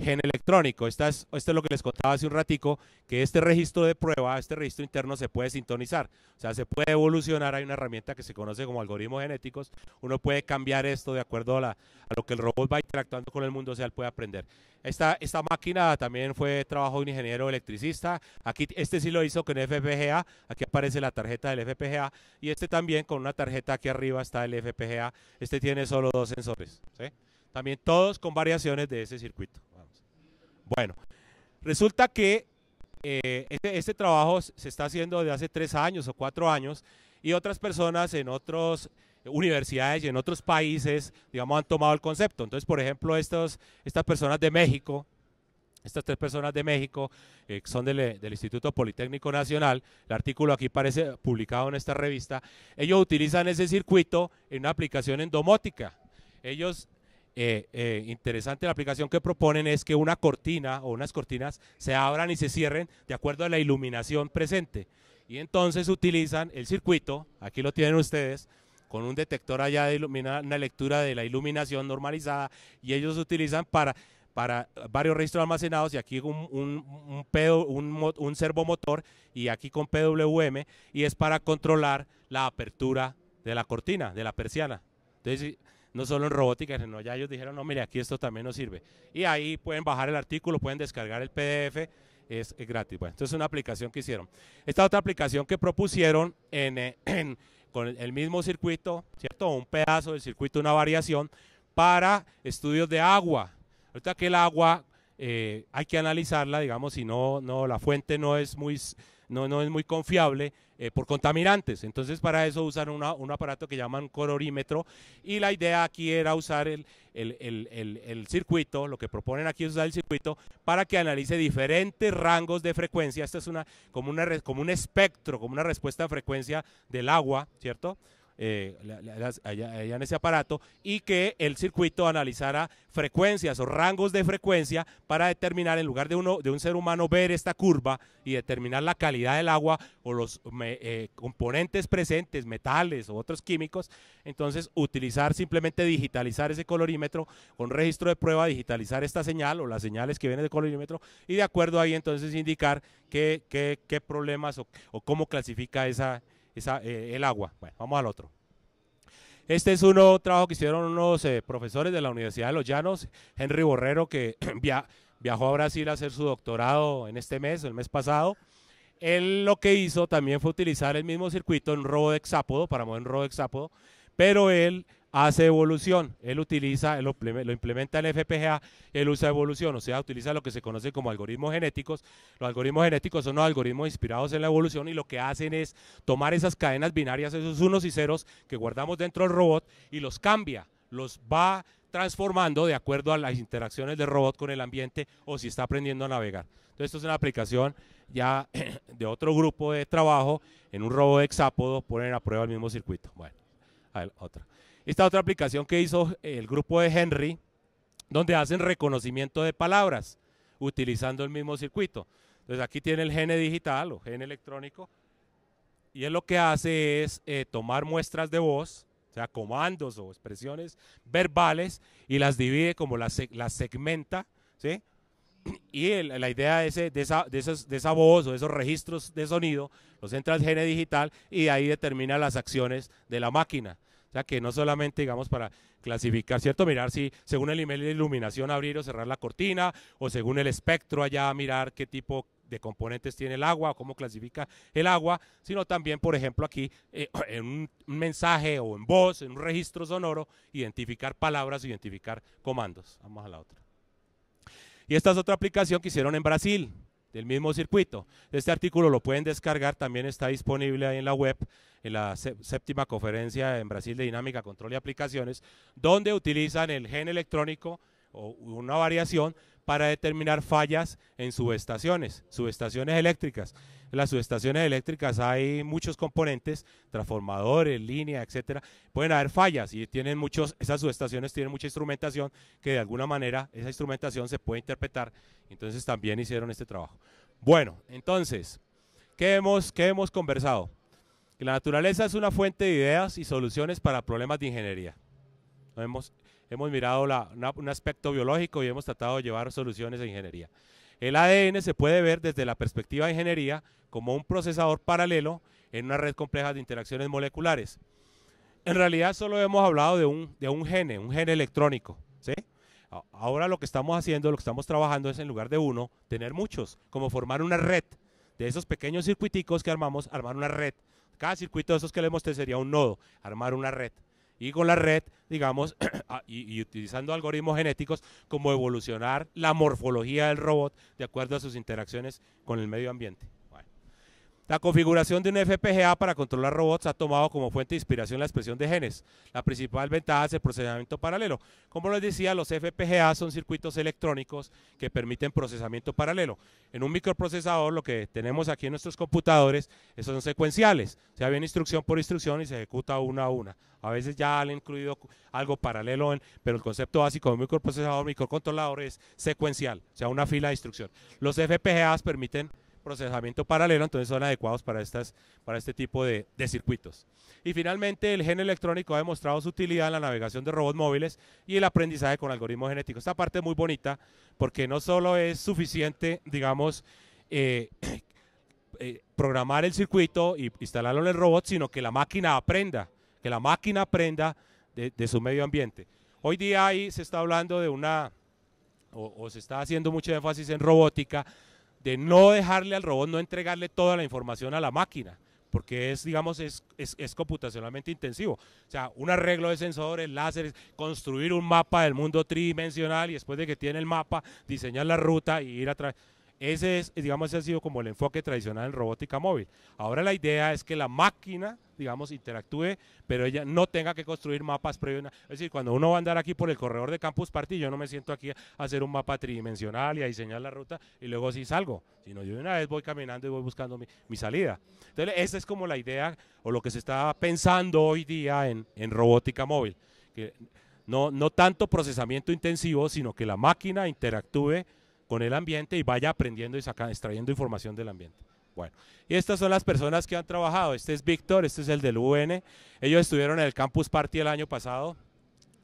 gen electrónico. esto es lo que les contaba hace un ratico, que este registro de prueba, este registro interno se puede sintonizar, o sea, se puede evolucionar, hay una herramienta que se conoce como algoritmos genéticos, uno puede cambiar esto de acuerdo a, lo que el robot va interactuando con el mundo, o sea, él puede aprender. Esta, esta máquina también fue trabajo de un ingeniero electricista, aquí este sí lo hizo con FPGA, aquí aparece la tarjeta del FPGA, y este también con una tarjeta aquí arriba está el FPGA, este tiene solo dos sensores, También todos con variaciones de ese circuito. Bueno, resulta que eh, este, este, trabajo se está haciendo desde hace tres años o cuatro años y otras personas en otras universidades y en otros países, digamos, han tomado el concepto. Entonces, por ejemplo, estas personas de México, estas tres personas de México, eh, que son del, Instituto Politécnico Nacional, el artículo aquí parece publicado en esta revista, ellos utilizan ese circuito en una aplicación endomótica. Ellos eh, eh, interesante la aplicación que proponen es que una cortina o unas cortinas se abran y se cierren de acuerdo a la iluminación presente. Y entonces utilizan el circuito, aquí lo tienen ustedes, con un detector allá de una lectura de la iluminación normalizada y ellos utilizan para, para varios registros almacenados y aquí un, un, un, un, un servomotor y aquí con PWM y es para controlar la apertura de la cortina, de la persiana. Entonces, no solo en robótica, sino ya ellos dijeron, no, mire, aquí esto también nos sirve. Y ahí pueden bajar el artículo, pueden descargar el PDF, es, gratis. Bueno, entonces es una aplicación que hicieron. Esta otra aplicación que propusieron eh, (clears throat) con el mismo circuito, ¿cierto? Un pedazo del circuito, una variación, para estudios de agua. Ahorita que el agua eh, hay que analizarla, digamos, si no, no, la fuente no es muy no, es muy confiable eh, por contaminantes. Entonces para eso usan un aparato que llaman colorímetro y la idea aquí era usar el, circuito, lo que proponen aquí es usar el circuito para que analice diferentes rangos de frecuencia. Esta es una como, una, como un espectro, como una respuesta a frecuencia del agua, ¿cierto? Eh, allá, en ese aparato y que el circuito analizara frecuencias o rangos de frecuencia para determinar en lugar de uno de un ser humano ver esta curva y determinar la calidad del agua o los eh, componentes presentes, metales o otros químicos, entonces utilizar simplemente digitalizar ese colorímetro con registro de prueba, digitalizar esta señal o las señales que vienen del colorímetro y de acuerdo ahí entonces indicar qué, qué, problemas o cómo clasifica esa, eh, el agua. Bueno, vamos al otro. Este es un trabajo que hicieron unos eh, profesores de la Universidad de Los Llanos, Henry Borrero, que (clears throat) viajó a Brasil a hacer su doctorado en este mes, el mes pasado. Él lo que hizo también fue utilizar el mismo circuito en robo de para mover en robo de pero él hace evolución. Él utiliza, lo implementa el FPGA, él usa evolución, o sea, utiliza lo que se conoce como algoritmos genéticos. Los algoritmos genéticos son los algoritmos inspirados en la evolución y lo que hacen es tomar esas cadenas binarias, esos unos y ceros que guardamos dentro del robot y los cambia, los va transformando de acuerdo a las interacciones del robot con el ambiente o si está aprendiendo a navegar. Entonces, esto es una aplicación ya (clears throat) de otro grupo de trabajo en un robot hexápodo, ponen a prueba el mismo circuito. Bueno, a ver, otra esta otra aplicación que hizo el grupo de Henry, donde hacen reconocimiento de palabras utilizando el mismo circuito. Entonces aquí tiene el gene digital o gene electrónico y él lo que hace es eh, tomar muestras de voz, o sea, comandos o expresiones verbales y las divide como las, segmenta, ¿sí? (clears throat) Y la idea de, de, esa, esos, voz o esos registros de sonido los entra al gene digital y ahí determina las acciones de la máquina. O sea que no solamente, digamos, para clasificar, ¿cierto? Mirar si según el nivel de iluminación abrir o cerrar la cortina, o según el espectro allá mirar qué tipo de componentes tiene el agua o cómo clasifica el agua, sino también, por ejemplo, aquí eh, (clears throat) en un mensaje o en voz, en un registro sonoro, identificar palabras, identificar comandos. Vamos a la otra. Y esta es otra aplicación que hicieron en Brasil del mismo circuito. Este artículo lo pueden descargar, también está disponible ahí en la web, en la séptima conferencia en Brasil de Dinámica, Control y Aplicaciones, donde utilizan el gen electrónico o una variación para determinar fallas en subestaciones, subestaciones eléctricas. En las subestaciones eléctricas hay muchos componentes, transformadores, líneas, etcétera. Pueden haber fallas y tienen muchos, esas subestaciones tienen mucha instrumentación que de alguna manera esa instrumentación se puede interpretar. Entonces también hicieron este trabajo. Bueno, entonces, ¿qué hemos, qué hemos conversado? la naturaleza es una fuente de ideas y soluciones para problemas de ingeniería. Hemos, hemos mirado un aspecto biológico y hemos tratado de llevar soluciones a ingeniería. El ADN se puede ver desde la perspectiva de ingeniería como un procesador paralelo en una red compleja de interacciones moleculares. En realidad solo hemos hablado de un, de un gene, un gene electrónico. ¿sí? Ahora lo que estamos haciendo, lo que estamos trabajando es en lugar de uno, tener muchos, como formar una red de esos pequeños circuiticos que armamos, armar una red. Cada circuito de esos que le mostré sería un nodo, armar una red y con la red, digamos, (clears throat) ah, y, utilizando algoritmos genéticos, como evolucionar la morfología del robot de acuerdo a sus interacciones con el medio ambiente. La configuración de un FPGA para controlar robots ha tomado como fuente de inspiración la expresión de genes. La principal ventaja es el procesamiento paralelo. Como les decía, los FPGA son circuitos electrónicos que permiten procesamiento paralelo. En un microprocesador lo que tenemos aquí en nuestros computadores son secuenciales. O sea, viene instrucción por instrucción y se ejecuta una a una. A veces ya han incluido algo paralelo, pero el concepto básico de un microprocesador, microcontrolador es secuencial, o sea, una fila de instrucción. Los FPGAs permiten procesamiento paralelo, entonces son adecuados para, estas, para este tipo de, circuitos. Y finalmente, el gen electrónico ha demostrado su utilidad en la navegación de robots móviles y el aprendizaje con algoritmos genéticos. Esta parte es muy bonita porque no solo es suficiente, digamos, eh, (coughs) eh, programar el circuito y instalarlo en el robot, sino que la máquina aprenda, que la máquina aprenda de, su medio ambiente. Hoy día ahí se está hablando de una, o, o se está haciendo mucho énfasis en robótica, de no dejarle al robot, no entregarle toda la información a la máquina, porque es, digamos, es, es, computacionalmente intensivo. O sea, un arreglo de sensores, láseres, construir un mapa del mundo tridimensional y después de que tiene el mapa, diseñar la ruta y ir a través. Ese es, digamos, ha sido como el enfoque tradicional en robótica móvil. Ahora la idea es que la máquina, digamos, interactúe, pero ella no tenga que construir mapas previos. Es decir, cuando uno va a andar aquí por el corredor de Campus Party, yo no me siento aquí a hacer un mapa tridimensional y a diseñar la ruta y luego sí salgo, sino yo de una vez voy caminando y voy buscando mi, mi, salida. Entonces, esa es como la idea o lo que se está pensando hoy día en, en robótica móvil. Que no, no tanto procesamiento intensivo, sino que la máquina interactúe con el ambiente y vaya aprendiendo y sacando, extrayendo información del ambiente. Bueno, y estas son las personas que han trabajado. Este es Víctor, este es el del UN. Ellos estuvieron en el Campus Party el año pasado,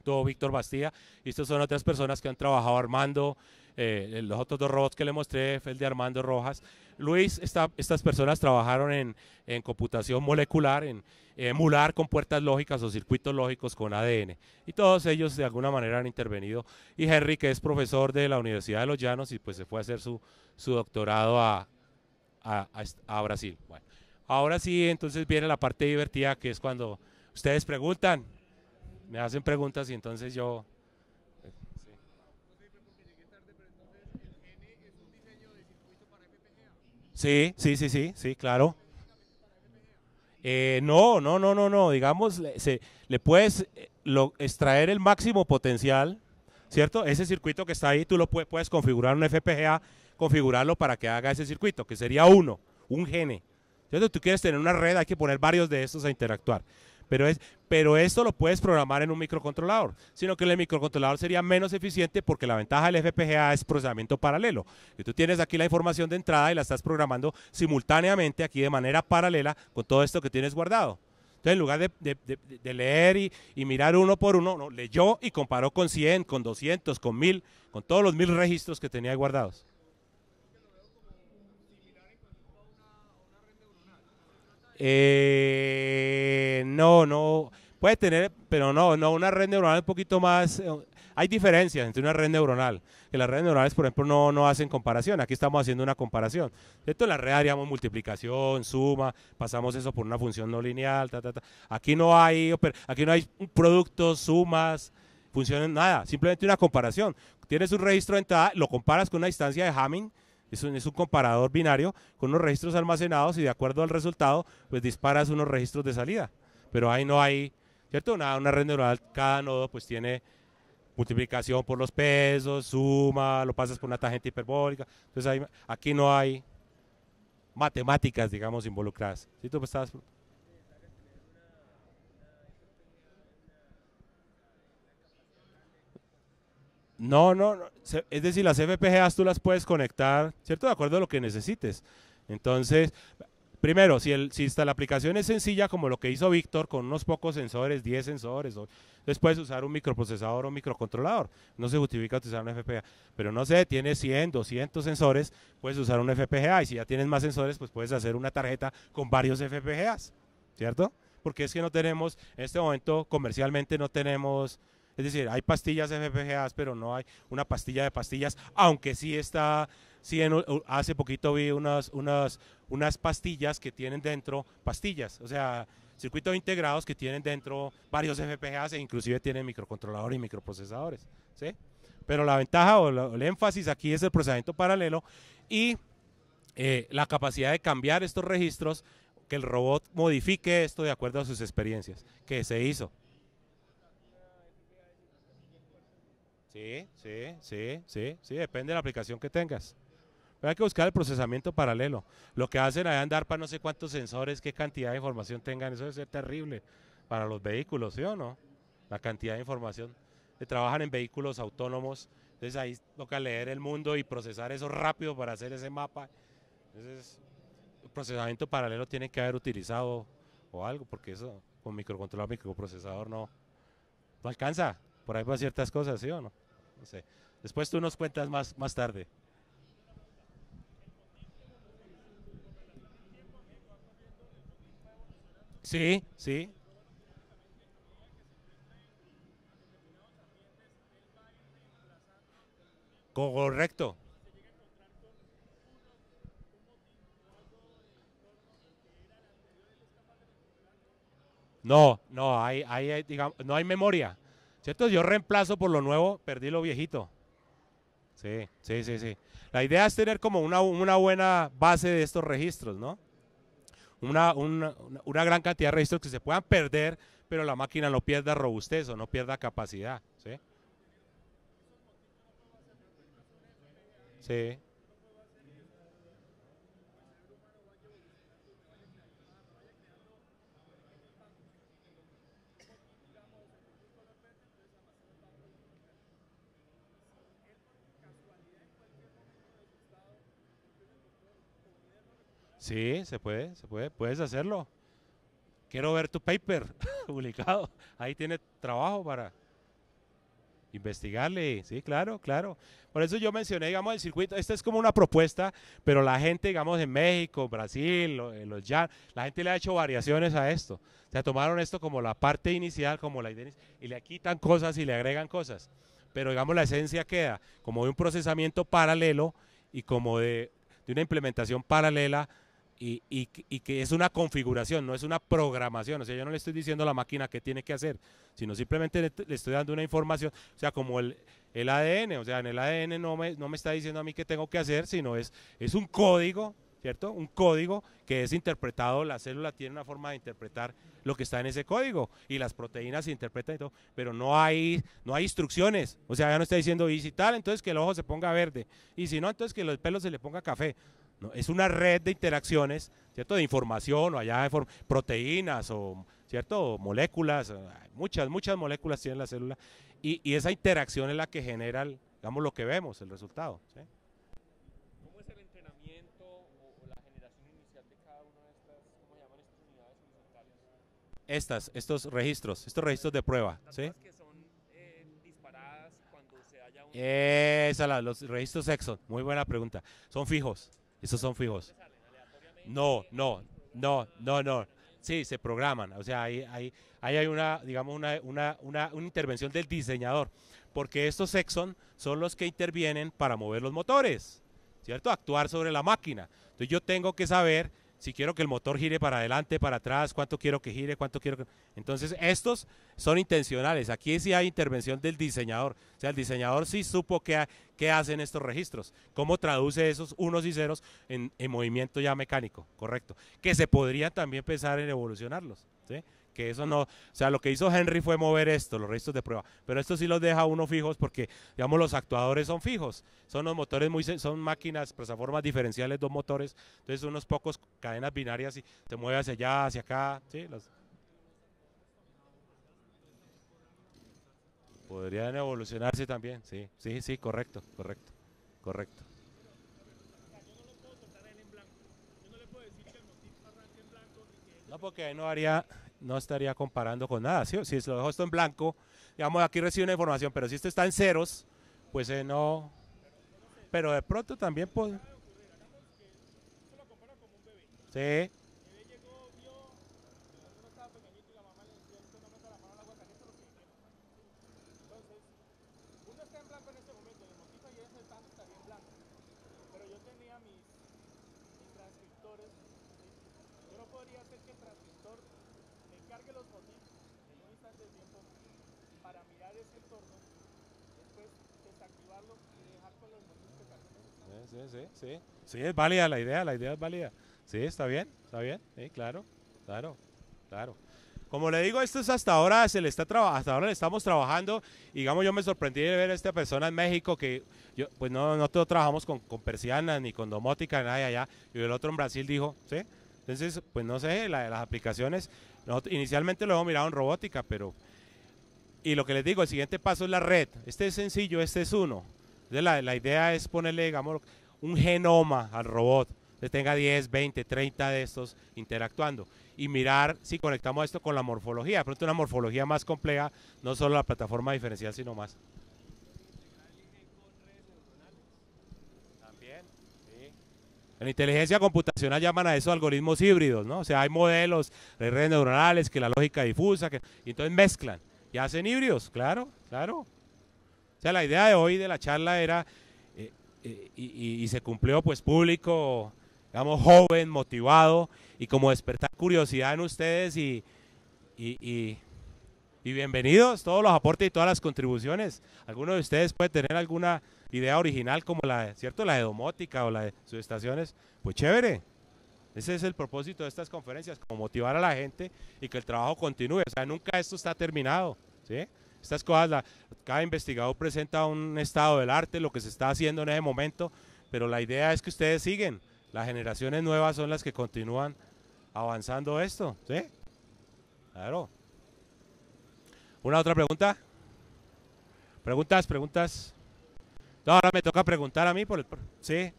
todo Víctor Bastía. Y estas son otras personas que han trabajado, Armando, eh, los otros dos robots que le mostré el de Armando Rojas. Luis, estas personas trabajaron en, computación molecular, en emular con puertas lógicas o circuitos lógicos con ADN. Y todos ellos de alguna manera han intervenido. Y Henry, que es profesor de la Universidad de Los Llanos y pues se fue a hacer su, doctorado a, a Brasil. Bueno, ahora sí, entonces viene la parte divertida que es cuando ustedes preguntan, me hacen preguntas y entonces yo Sí, sí, sí, sí, sí, claro. no, no, no, no, no. Digamos, se, le puedes extraer el máximo potencial, ¿cierto? Ese circuito que está ahí, tú lo puedes, puedes configurar un FPGA, configurarlo para que haga ese circuito, que sería uno, un gene. Entonces, Tú quieres tener una red, hay que poner varios de estos a interactuar. Pero, es, pero esto lo puedes programar en un microcontrolador, sino que el microcontrolador sería menos eficiente porque la ventaja del FPGA es procesamiento paralelo. tú tienes aquí la información de entrada y la estás programando simultáneamente aquí de manera paralela con todo esto que tienes guardado. Entonces, en lugar de, leer y, mirar uno por uno, no, leyó y comparó con 100, con 200, con 1000, con todos los 1000 registros que tenía guardados. Eh, no, no. Puede tener, pero no, no, una red neuronal un poquito más. Eh, hay diferencias entre una red neuronal, que las redes neuronales, por ejemplo, no, no hacen comparación. Aquí estamos haciendo una comparación. Esto en la red haríamos multiplicación, suma, pasamos eso por una función no lineal, ta, ta, ta. Aquí no hay, aquí no hay productos, sumas, funciones, nada. Simplemente una comparación. Tienes un registro de entrada, lo comparas con una distancia de Hamming, es un, comparador binario con unos registros almacenados y de acuerdo al resultado, pues disparas unos registros de salida. Pero ahí no hay, ¿cierto? Una, una red neuronal, cada nodo pues tiene multiplicación por los pesos, suma, lo pasas por una tangente hiperbólica. Entonces ahí, aquí no hay matemáticas, digamos, involucradas. ¿Sí tú estabas No, no, es decir, las FPGAs tú las puedes conectar, ¿cierto? De acuerdo a lo que necesites. Entonces, primero, si, el, si la aplicación es sencilla, como lo que hizo Víctor, con unos pocos sensores, 10 sensores, entonces puedes usar un microprocesador o un microcontrolador. No se justifica utilizar una FPGA. Pero no sé, tienes 100, 200 sensores, puedes usar un FPGA. Y si ya tienes más sensores, pues puedes hacer una tarjeta con varios FPGAs, ¿cierto? Porque es que no tenemos, en este momento comercialmente no tenemos es decir, hay pastillas FPGAs, pero no hay una pastilla de pastillas, aunque sí está, sí hace poquito vi unas, unas, unas pastillas que tienen dentro pastillas, o sea, circuitos integrados que tienen dentro varios FPGAs e inclusive tienen microcontroladores y microprocesadores, ¿sí? Pero la ventaja o, el énfasis aquí es el procesamiento paralelo y eh, la capacidad de cambiar estos registros, que el robot modifique esto de acuerdo a sus experiencias, que se hizo, Sí, sí, sí, sí, sí, depende de la aplicación que tengas. Pero hay que buscar el procesamiento paralelo. Lo que hacen ahí andar para no sé cuántos sensores, qué cantidad de información tengan, eso debe ser terrible para los vehículos, ¿sí o no? La cantidad de información. Eh, trabajan en vehículos autónomos, entonces ahí toca leer el mundo y procesar eso rápido para hacer ese mapa. Entonces, el procesamiento paralelo tiene que haber utilizado o algo, porque eso con microcontrolador, microprocesador no, no alcanza. Por ahí va ciertas cosas, ¿sí o no? Después tú nos cuentas más, más tarde. Sí, sí. Correcto. No, no hay, hay digamos, no hay memoria. ¿Cierto? Yo reemplazo por lo nuevo, perdí lo viejito. Sí, sí, sí, sí. La idea es tener como una, buena base de estos registros, ¿no? Una, una, gran cantidad de registros que se puedan perder, pero la máquina no pierda robustez o no pierda capacidad, ¿sí? Sí. Sí, se puede, se puede, puedes hacerlo. Quiero ver tu paper (laughs) publicado. Ahí tiene trabajo para investigarle. Sí, claro, claro. Por eso yo mencioné, digamos, el circuito. Esta es como una propuesta, pero la gente, digamos, en México, Brasil, eh, los ya, la gente le ha hecho variaciones a esto. O sea, tomaron esto como la parte inicial, como la idea, y le quitan cosas y le agregan cosas. Pero, digamos, la esencia queda como de un procesamiento paralelo y como de, de una implementación paralela y, que es una configuración, no es una programación. O sea, yo no le estoy diciendo a la máquina qué tiene que hacer, sino simplemente le, estoy dando una información. O sea, como el, ADN, o sea, en el ADN no me, no me está diciendo a mí qué tengo que hacer, sino es, es un código, ¿cierto? Un código que es interpretado, la célula tiene una forma de interpretar lo que está en ese código y las proteínas se interpretan y todo, pero no hay, no hay instrucciones. O sea, ya no está diciendo, y si tal, entonces que el ojo se ponga verde, y si no, entonces que los pelos se le ponga café. ¿no? Es una red de interacciones, ¿cierto? De información, o allá de proteínas, o, ¿cierto? moléculas, muchas, muchas moléculas tienen la célula, y, y, esa interacción es la que genera, lo que vemos, el resultado. ¿Cómo es el entrenamiento o, la generación inicial de cada una de estas, cómo llaman estas unidades Estas, estos registros, estos registros de prueba, Las Que son eh, disparadas cuando se haya un... Esa, los registros Exxon, muy buena pregunta, son fijos. Esos son fijos. No, no, no, no, no. Sí, se programan. O sea, ahí, hay una, digamos, una, una, una, una intervención del diseñador. Porque estos Exxon son los que intervienen para mover los motores, ¿cierto? Actuar sobre la máquina. Entonces yo tengo que saber si quiero que el motor gire para adelante, para atrás, cuánto quiero que gire, cuánto quiero que... Entonces, estos son intencionales. Aquí sí hay intervención del diseñador. O sea, el diseñador sí supo qué, hacen estos registros, cómo traduce esos unos y ceros en, en movimiento ya mecánico, correcto. Que se podría también pensar en evolucionarlos. ¿sí? que eso no, o sea, lo que hizo Henry fue mover esto, los restos de prueba, pero esto sí los deja uno fijos porque, digamos, los actuadores son fijos, son los motores muy, son máquinas, plataformas diferenciales, dos motores, entonces unos pocos cadenas binarias y te mueve hacia allá, hacia acá, ¿sí? podrían evolucionarse también, sí, sí, sí, correcto, correcto, correcto. No, porque ahí no haría, no estaría comparando con nada. si Si lo dejo esto en blanco, digamos, aquí recibe una información, pero si esto está en ceros, pues eh, no. Pero de pronto también, puedo. Sí. para mirar ese entorno, después desactivarlo y dejar con los Sí, sí, sí, sí. Sí, es válida la idea, la idea es válida. Sí, está bien, está bien, sí, claro, claro, claro. Como le digo, esto es hasta ahora, se le está hasta ahora le estamos trabajando. Digamos, yo me sorprendí de ver a esta persona en México que, yo, pues no, no todos trabajamos con, persianas ni con domótica, nada allá. Y el otro en Brasil dijo, ¿sí? Entonces, pues no sé, las aplicaciones inicialmente lo hemos mirado en robótica, pero... Y lo que les digo, el siguiente paso es la red. Este es sencillo, este es uno. la, idea es ponerle, digamos, un genoma al robot, que tenga 10, 20, 30 de estos interactuando. Y mirar si conectamos esto con la morfología. pronto una morfología más compleja, no solo la plataforma diferencial, sino más. En inteligencia computacional llaman a eso algoritmos híbridos, ¿no? O sea, hay modelos de redes neuronales que la lógica difusa, que, y entonces mezclan y hacen híbridos, claro, claro. O sea, la idea de hoy de la charla era, eh, eh, y, se cumplió, pues público, digamos, joven, motivado, y como despertar curiosidad en ustedes y, y, bienvenidos todos los aportes y todas las contribuciones. Alguno de ustedes puede tener alguna idea original como la, ¿cierto? La de domótica o la de estaciones pues chévere. Ese es el propósito de estas conferencias, como motivar a la gente y que el trabajo continúe. O sea, nunca esto está terminado, ¿sí? Estas cosas, cada investigador presenta un estado del arte, lo que se está haciendo en ese momento, pero la idea es que ustedes siguen. Las generaciones nuevas son las que continúan avanzando esto, ¿sí? Claro. ¿Una otra pregunta? ¿Preguntas, preguntas? ahora me toca preguntar a mí por el... Sí.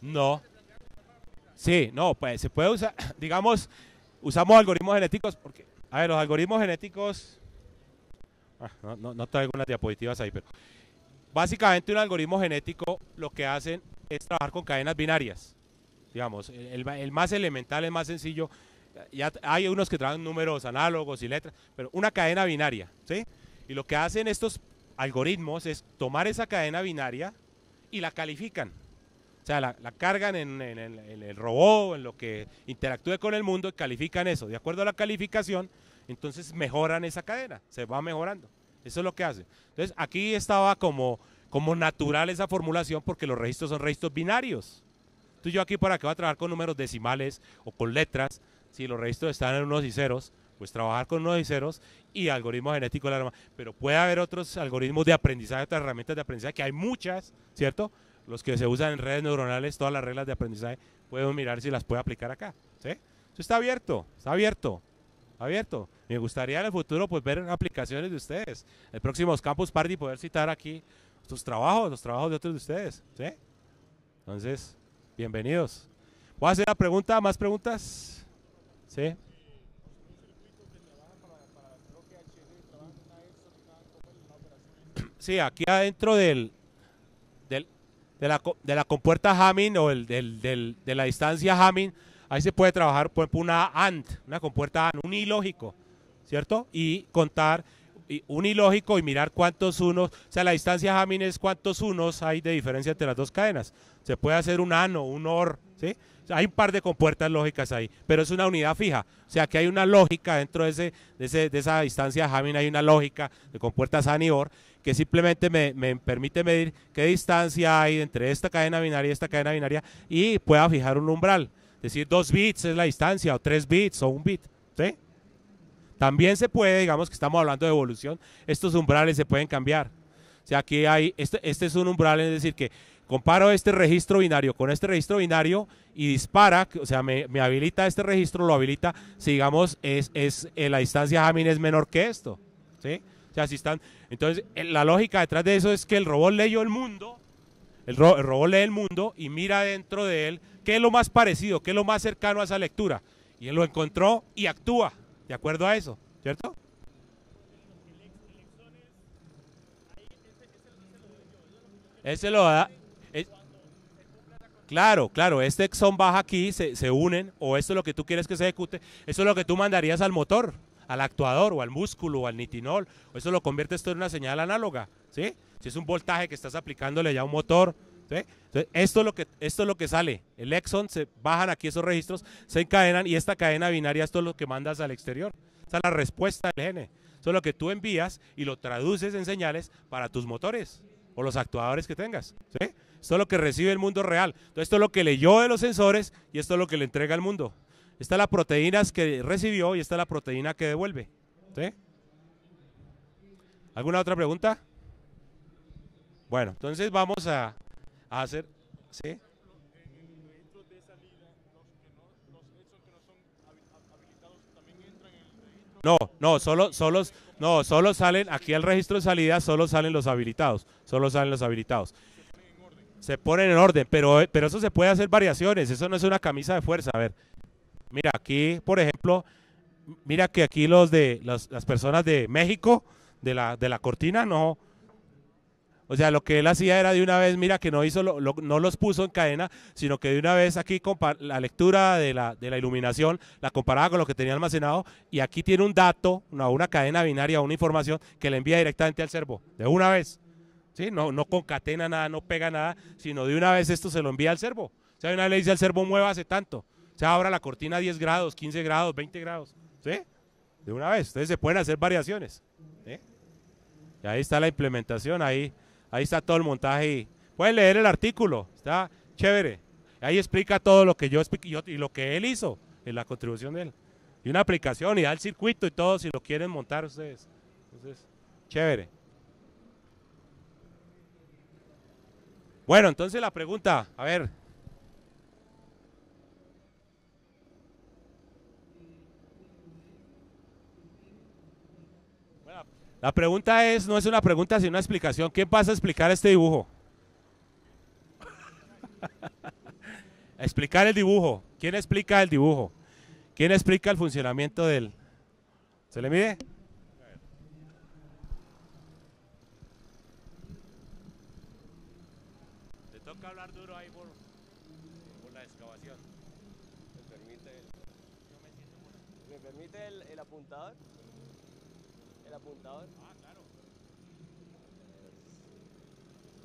No. Sí, no, pues se puede usar, (laughs) digamos, usamos algoritmos genéticos, porque, a ver, los algoritmos genéticos, ah, no, no, no traigo unas diapositivas ahí, pero básicamente un algoritmo genético lo que hacen es trabajar con cadenas binarias, digamos, el más elemental, el más sencillo, ya hay unos que traen números análogos y letras, pero una cadena binaria, ¿sí? Y lo que hacen estos algoritmos es tomar esa cadena binaria y la califican. O sea, la, cargan en, el robot, en lo que interactúe con el mundo y califican eso. De acuerdo a la calificación, entonces mejoran esa cadena, se va mejorando. Eso es lo que hacen. Entonces, aquí estaba como, como natural esa formulación porque los registros son registros binarios. Entonces yo aquí para qué voy a trabajar con números decimales o con letras, si los registros están en unos y ceros, pues trabajar con unos y ceros y algoritmos genéticos de la Pero puede haber otros algoritmos de aprendizaje, otras herramientas de aprendizaje, que hay muchas, ¿cierto? Los que se usan en redes neuronales, todas las reglas de aprendizaje, podemos mirar si las puede aplicar acá, ¿sí? Eso está abierto, está abierto, está abierto. Me gustaría en el futuro pues ver aplicaciones de ustedes. El próximo Campus Party poder citar aquí sus trabajos, los trabajos de otros de ustedes, ¿sí? Entonces, bienvenidos. Voy a hacer la pregunta, más preguntas. ¿Sí? (clears throat) Sí, aquí adentro del, de, la, compuerta Hamming o el, de la distancia Hamming, ahí se puede trabajar, por una AND, una compuerta AND, un ilógico, ¿cierto? Y contar un ilógico y mirar cuántos unos, o sea, la distancia Hamming es cuántos unos hay de diferencia entre las dos cadenas. Se puede hacer un AND o un OR, hay un par de compuertas lógicas ahí, pero es una unidad fija. O sea, que hay una lógica dentro de, ese, de, esa distancia de Hamming, hay una lógica de compuertas anibor que simplemente me, permite medir qué distancia hay entre esta cadena binaria y esta cadena binaria y pueda fijar un umbral. Es decir, dos bits es la distancia, o tres bits, o un bit. También se puede, digamos que estamos hablando de evolución, estos umbrales se pueden cambiar. O sea, aquí hay, este, este es un umbral, es decir, que comparo este registro binario con este registro binario y dispara, o sea, me, habilita este registro, lo habilita, si digamos, es, eh, la distancia Hamming es menor que esto, ¿sí? O están, entonces eh, la lógica detrás de eso es que el robot leyó el mundo, el, robot lee el mundo y mira dentro de él qué es lo más parecido, qué es lo más cercano a esa lectura. Y él lo encontró y actúa de acuerdo a eso, ¿cierto? Ese lo da, Claro, claro, este exón baja aquí, se, unen, o esto es lo que tú quieres que se ejecute, eso es lo que tú mandarías al motor, al actuador, o al músculo, o al nitinol, o eso lo conviertes esto en una señal análoga, ¿sí? Si es un voltaje que estás aplicándole ya a un motor, ¿sí? Entonces, esto es lo que, esto es lo que sale, el exxon se bajan aquí esos registros, se encadenan, y esta cadena binaria, es todo lo que mandas al exterior. Esa es la respuesta del gene. Eso es lo que tú envías y lo traduces en señales para tus motores o los actuadores que tengas, ¿sí? esto es lo que recibe el mundo real. Entonces, esto es lo que leyó de los sensores y esto es lo que le entrega al mundo. Esta es la proteína que recibió y esta es la proteína que devuelve. ¿Alguna otra pregunta? Bueno, entonces vamos a, hacer... ¿Sí? No, no, solo, solo, no, solo salen, aquí al registro de salida solo salen los habilitados, solo salen los habilitados. Se ponen en orden, pero, pero eso se puede hacer variaciones, eso no es una camisa de fuerza. A ver, mira, aquí, por ejemplo, mira que aquí los de las personas de México, de la, de la cortina, no. O sea, lo que él hacía era de una vez, mira que no hizo, no los puso en cadena, sino que de una vez aquí la lectura de la, de la, iluminación la comparaba con lo que tenía almacenado y aquí tiene un dato, una, una cadena binaria, una información que le envía directamente al servo, de una vez no, no concatena nada, no pega nada, sino de una vez esto se lo envía al servo. O sea, una vez le dice al servo, hace tanto. O sea, abra la cortina 10 grados, 15 grados, 20 grados. ¿Sí? De una vez. Ustedes se pueden hacer variaciones. Y ahí está la implementación, ahí, ahí está todo el montaje. pueden leer el artículo, está chévere. Ahí explica todo lo que yo y lo que él hizo en la contribución de él. Y una aplicación y da el circuito y todo si lo quieren montar ustedes. Entonces, chévere. Bueno, entonces la pregunta, a ver. la pregunta es, no es una pregunta, sino una explicación. ¿Quién pasa a explicar este dibujo? (laughs) explicar el dibujo. ¿Quién explica el dibujo? ¿Quién explica el funcionamiento del... ¿Se le mide? ¿Me permite el, apuntador? ¿El apuntador? Ah, claro.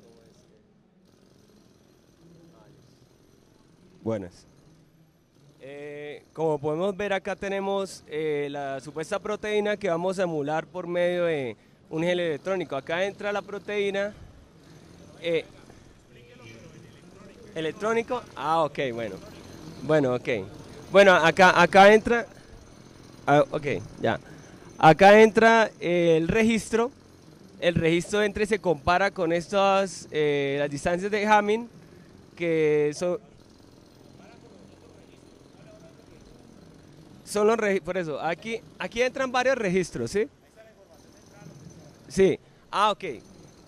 ¿Cómo es Buenas. Eh, como podemos ver acá tenemos eh, la supuesta proteína que vamos a emular por medio de un gel electrónico. Acá entra la proteína. Eh, electrónico. Ah, ok, bueno. Bueno, ok. Bueno, acá, acá entra. Ah, ok, ya. Acá entra eh, el registro. El registro entre se compara con estas eh, las distancias de Hamming, que son. Son los registros, por eso, aquí, aquí entran varios registros, ¿sí? Sí. Ah, ok.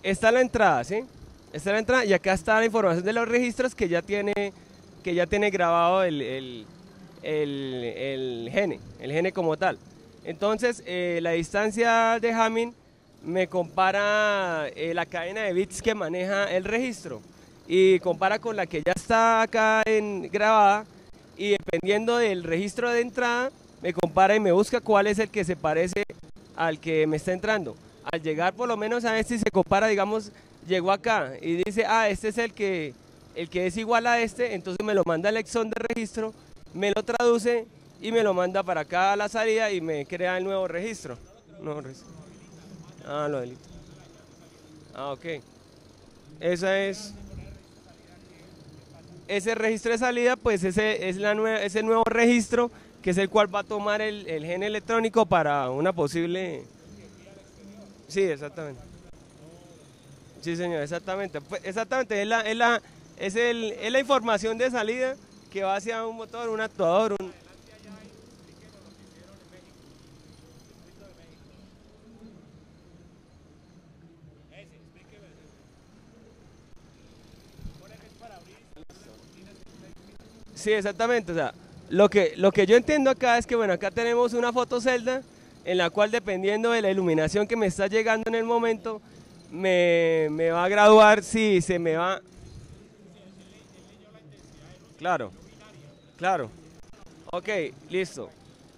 Está la entrada, ¿sí? Esta es la entrada y acá está la información de los registros que ya tiene, que ya tiene grabado el, el, el, gene, el gene como tal. Entonces, eh, la distancia de Hamming me compara eh, la cadena de bits que maneja el registro y compara con la que ya está acá en, grabada y dependiendo del registro de entrada me compara y me busca cuál es el que se parece al que me está entrando. Al llegar por lo menos a este se compara, digamos, llegó acá y dice, ah, este es el que, el que es igual a este, entonces me lo manda el exón de registro, me lo traduce y me lo manda para acá a la salida y me crea el nuevo registro. No, Ah, lo delito. Ah, ok. Esa es... Ese registro de salida, pues ese es la nueva, ese nuevo registro que es el cual va a tomar el, el gen electrónico para una posible... Sí, exactamente. Sí, señor, exactamente. Pues exactamente, es la, es, la, es, el, es la información de salida que va hacia un motor, un actuador, un... Sí, exactamente. O sea, lo que, lo que yo entiendo acá es que, bueno, acá tenemos una celda, en la cual dependiendo de la iluminación que me está llegando en el momento, me, va a graduar si se me va... Claro, claro. Ok, listo.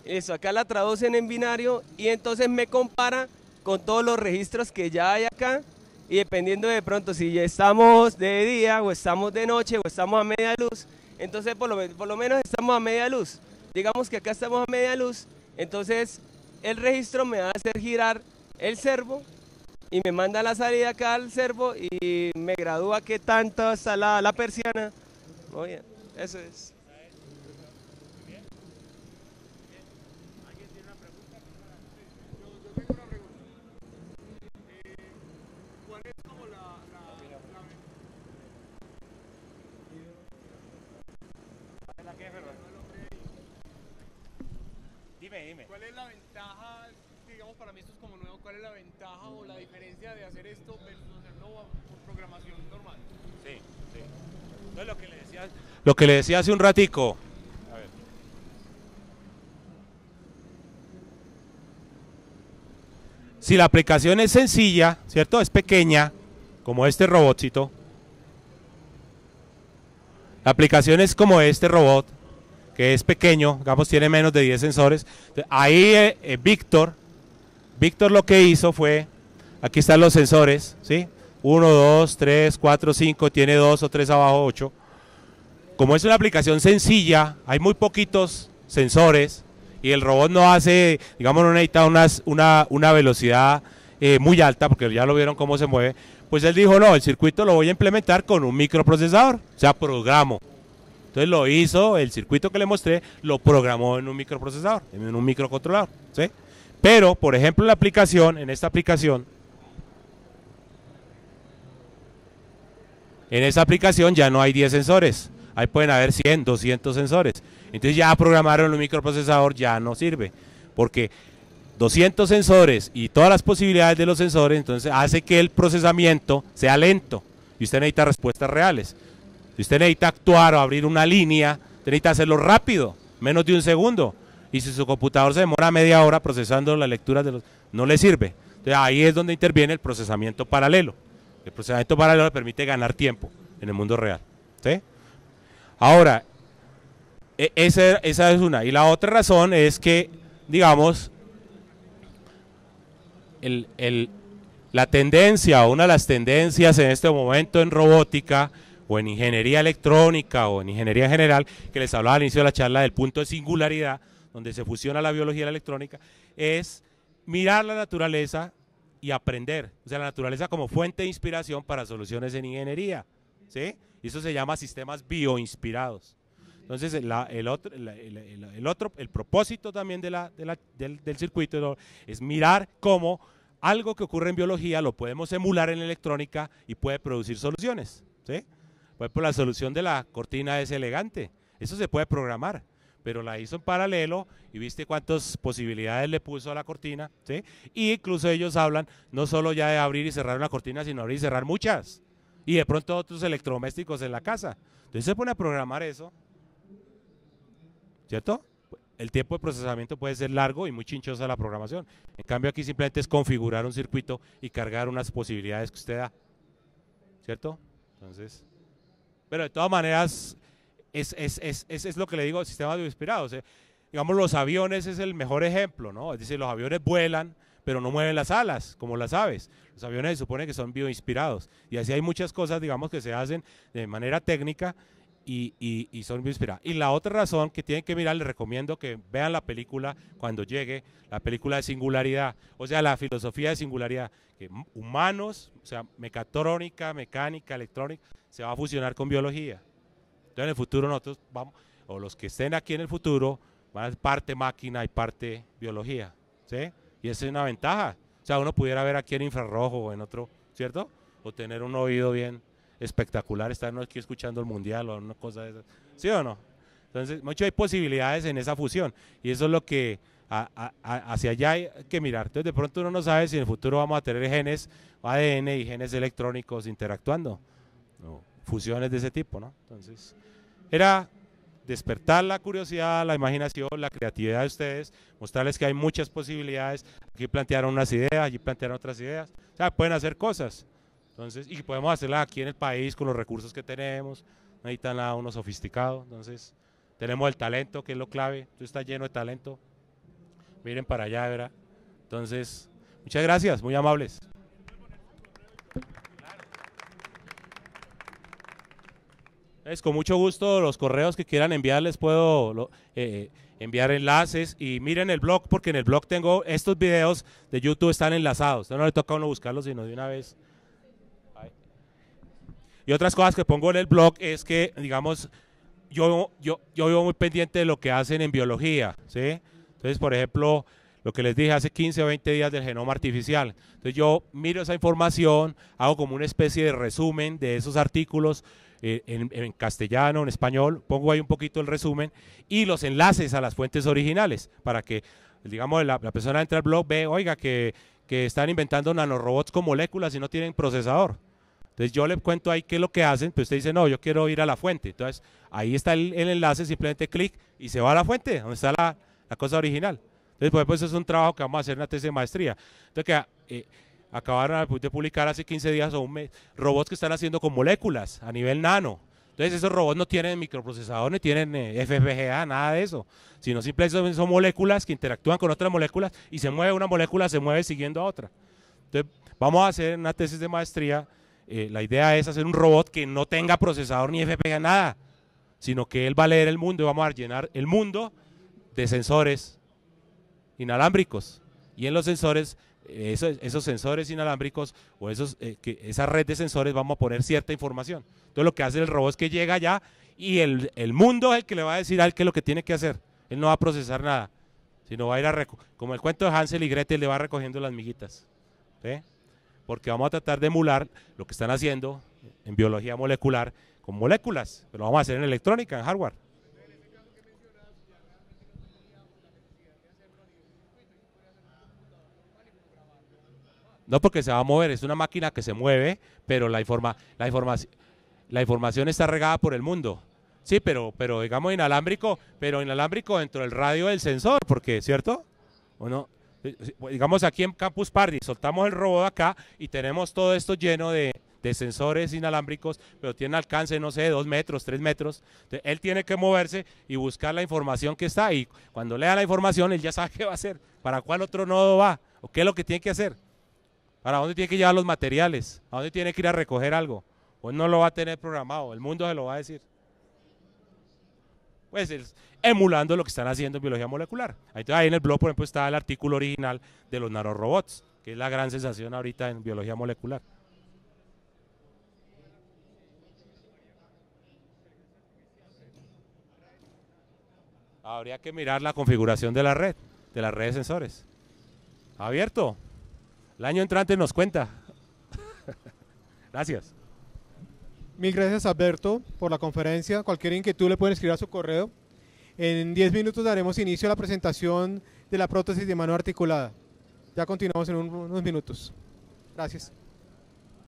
Listo, acá la traducen en binario y entonces me compara con todos los registros que ya hay acá y dependiendo de pronto si ya estamos de día o estamos de noche o estamos a media luz, entonces por lo, por lo menos estamos a media luz. Digamos que acá estamos a media luz, entonces el registro me va a hacer girar el servo y me manda la salida acá al servo y me gradúa qué tanto está la persiana. Oye, eso es. ¿Alguien tiene una pregunta? Yo tengo una pregunta. ¿Cuál es como la.? ¿Cuál es la que es, Dime, dime. ¿Cuál es la ventaja, digamos, para mí? ¿Cuál es la ventaja o la diferencia de hacer esto versus hacerlo por programación normal? Sí, sí. Entonces lo que le decía, hace un ratico. A ver. Si la aplicación es sencilla, ¿cierto? Es pequeña, como este robotcito. La aplicación es como este robot, que es pequeño, digamos, tiene menos de 10 sensores. Ahí eh, eh, Víctor Víctor lo que hizo fue, aquí están los sensores, ¿sí? 1, 2, 3, 4, 5, tiene dos o tres abajo, ocho. Como es una aplicación sencilla, hay muy poquitos sensores y el robot no hace, digamos, no necesita una, velocidad eh, muy alta, porque ya lo vieron cómo se mueve, pues él dijo, no, el circuito lo voy a implementar con un microprocesador, o sea, programo. Entonces lo hizo, el circuito que le mostré, lo programó en un microprocesador, en un microcontrolador, ¿sí? Pero, por ejemplo, en la aplicación, en esta aplicación, en esta aplicación ya no hay 10 sensores. Ahí pueden haber 100, 200 sensores. Entonces ya programaron un microprocesador, ya no sirve. Porque 200 sensores y todas las posibilidades de los sensores, entonces hace que el procesamiento sea lento. Y usted necesita respuestas reales. Si usted necesita actuar o abrir una línea, usted necesita hacerlo rápido, menos de un segundo. Y si su computador se demora media hora procesando la lectura de los... No le sirve. Entonces ahí es donde interviene el procesamiento paralelo. El procesamiento paralelo le permite ganar tiempo en el mundo real. Ahora, e, esa, es una. Y la otra razón es que, digamos, la tendencia, una de las tendencias en este momento en robótica o en ingeniería electrónica o en ingeniería general, que les hablaba al inicio de la charla del punto de singularidad, donde se fusiona la biología y la electrónica, es mirar la naturaleza y aprender. O sea, la naturaleza como fuente de inspiración para soluciones en ingeniería. ¿sí? Y eso se llama sistemas bioinspirados. Entonces, el, el, otro, el propósito también de del, circuito es mirar cómo algo que ocurre en biología lo podemos emular en electrónica y puede producir soluciones. ¿sí? Por la solución de la cortina es elegante. Eso se puede programar pero la hizo en paralelo y viste cuántas posibilidades le puso a la cortina, ¿sí? Y incluso ellos hablan no solo ya de abrir y cerrar una cortina, sino abrir y cerrar muchas. Y de pronto otros electrodomésticos en la casa. Entonces se pone a programar eso, ¿cierto? El tiempo de procesamiento puede ser largo y muy chinchosa la programación. En cambio aquí simplemente es configurar un circuito y cargar unas posibilidades que usted da, ¿cierto? Entonces, pero de todas maneras es, es, lo que le digo, sistemas bioinspirados. sea, Digamos, los aviones es el mejor ejemplo, ¿no? Es decir, los aviones vuelan, pero no mueven las alas, como las aves. Los aviones se supone que son bioinspirados. Y así hay muchas cosas, digamos, que se hacen de manera técnica y, son bioinspirados. Y la otra razón que tienen que mirar, les recomiendo que vean la película cuando llegue, la película de singularidad, o sea, la filosofía de singularidad, que humanos, o sea, mecatrónica, mecánica, electrónica, se va a fusionar con biología. Entonces en el futuro nosotros vamos, o los que estén aquí en el futuro, van a ser parte máquina y parte biología, ¿sí? Y esa es una ventaja. O sea, uno pudiera ver aquí en infrarrojo o en otro, ¿cierto? O tener un oído bien espectacular, estar aquí escuchando el mundial o una cosa de esas. ¿Sí o no? Entonces, mucho hay posibilidades en esa fusión. Y eso es lo que hacia allá hay que mirar. Entonces, de pronto uno no sabe si en el futuro vamos a tener genes, ADN y genes electrónicos interactuando. No fusiones de ese tipo, ¿no? Entonces, era despertar la curiosidad, la imaginación, la creatividad de ustedes, mostrarles que hay muchas posibilidades, aquí plantearon unas ideas, allí plantearon otras ideas, o sea, pueden hacer cosas, entonces, y podemos hacerlas aquí en el país con los recursos que tenemos, no tan nada uno sofisticado, entonces, tenemos el talento, que es lo clave, tú estás lleno de talento, miren para allá, ¿verdad? Entonces, muchas gracias, muy amables. con mucho gusto los correos que quieran enviar les puedo eh, eh, enviar enlaces y miren el blog porque en el blog tengo estos videos de YouTube están enlazados. No le toca a uno buscarlos sino de una vez. Y otras cosas que pongo en el blog es que, digamos, yo, yo, yo vivo muy pendiente de lo que hacen en biología, ¿sí? Entonces, por ejemplo, lo que les dije hace 15 o 20 días del genoma artificial. Entonces yo miro esa información, hago como una especie de resumen de esos artículos eh, en, castellano, en español, pongo ahí un poquito el resumen y los enlaces a las fuentes originales para que, digamos, la, persona entra al blog, ve, oiga, que, están inventando nanorobots con moléculas y no tienen procesador. Entonces yo le cuento ahí qué es lo que hacen, pero usted dice, no, yo quiero ir a la fuente. Entonces ahí está el, enlace, simplemente clic y se va a la fuente, donde está la, cosa original. Entonces, pues, eso es un trabajo que vamos a hacer en la tesis de maestría. Entonces, que, eh, acabaron de publicar hace 15 días o un mes, robots que están haciendo con moléculas a nivel nano. Entonces esos robots no tienen microprocesadores, no tienen eh, FPGA, nada de eso, sino simplemente son moléculas que interactúan con otras moléculas y se mueve una molécula, se mueve siguiendo a otra. Entonces vamos a hacer una tesis de maestría, eh, la idea es hacer un robot que no tenga procesador ni FPGA, nada, sino que él va a leer el mundo y vamos a llenar el mundo de sensores inalámbricos. Y en los sensores esos, sensores inalámbricos o esos, eh, que esa red de sensores vamos a poner cierta información. Entonces lo que hace el robot es que llega allá y el, mundo es el que le va a decir al que lo que tiene que hacer. Él no va a procesar nada, sino va a ir a como el cuento de Hansel y Gretel le va recogiendo las miguitas. Porque vamos a tratar de emular lo que están haciendo en biología molecular con moléculas, pero lo vamos a hacer en electrónica, en hardware. No porque se va a mover, es una máquina que se mueve, pero la, la, la información está regada por el mundo. Sí, pero, pero digamos inalámbrico, pero inalámbrico dentro del radio del sensor, porque, ¿cierto? ¿O no? Eh, pues, digamos aquí en Campus Party, soltamos el robot acá y tenemos todo esto lleno de, sensores inalámbricos, pero tiene alcance, no sé, dos metros, tres metros. él tiene que moverse y buscar la información que está ahí. Cuando lea la información, él ya sabe (laughs) qué va a hacer, para cuál otro nodo va, o qué es lo que tiene que hacer. Ahora, ¿a dónde tiene que llevar los materiales? ¿A dónde tiene que ir a recoger algo? Pues no lo va a tener programado, el mundo se lo va a decir. Pues es emulando lo que están haciendo en biología molecular. Entonces, ahí en el blog, por ejemplo, está el artículo original de los nanorobots, que es la gran sensación ahorita en biología molecular. Habría que mirar la configuración de la red, de la red de sensores. Abierto. El año entrante nos cuenta. (laughs) gracias. Mil gracias Alberto por la conferencia. Cualquier inquietud le pueden escribir a su correo. En 10 minutos daremos inicio a la presentación de la prótesis de mano articulada. Ya continuamos en unos minutos. Gracias.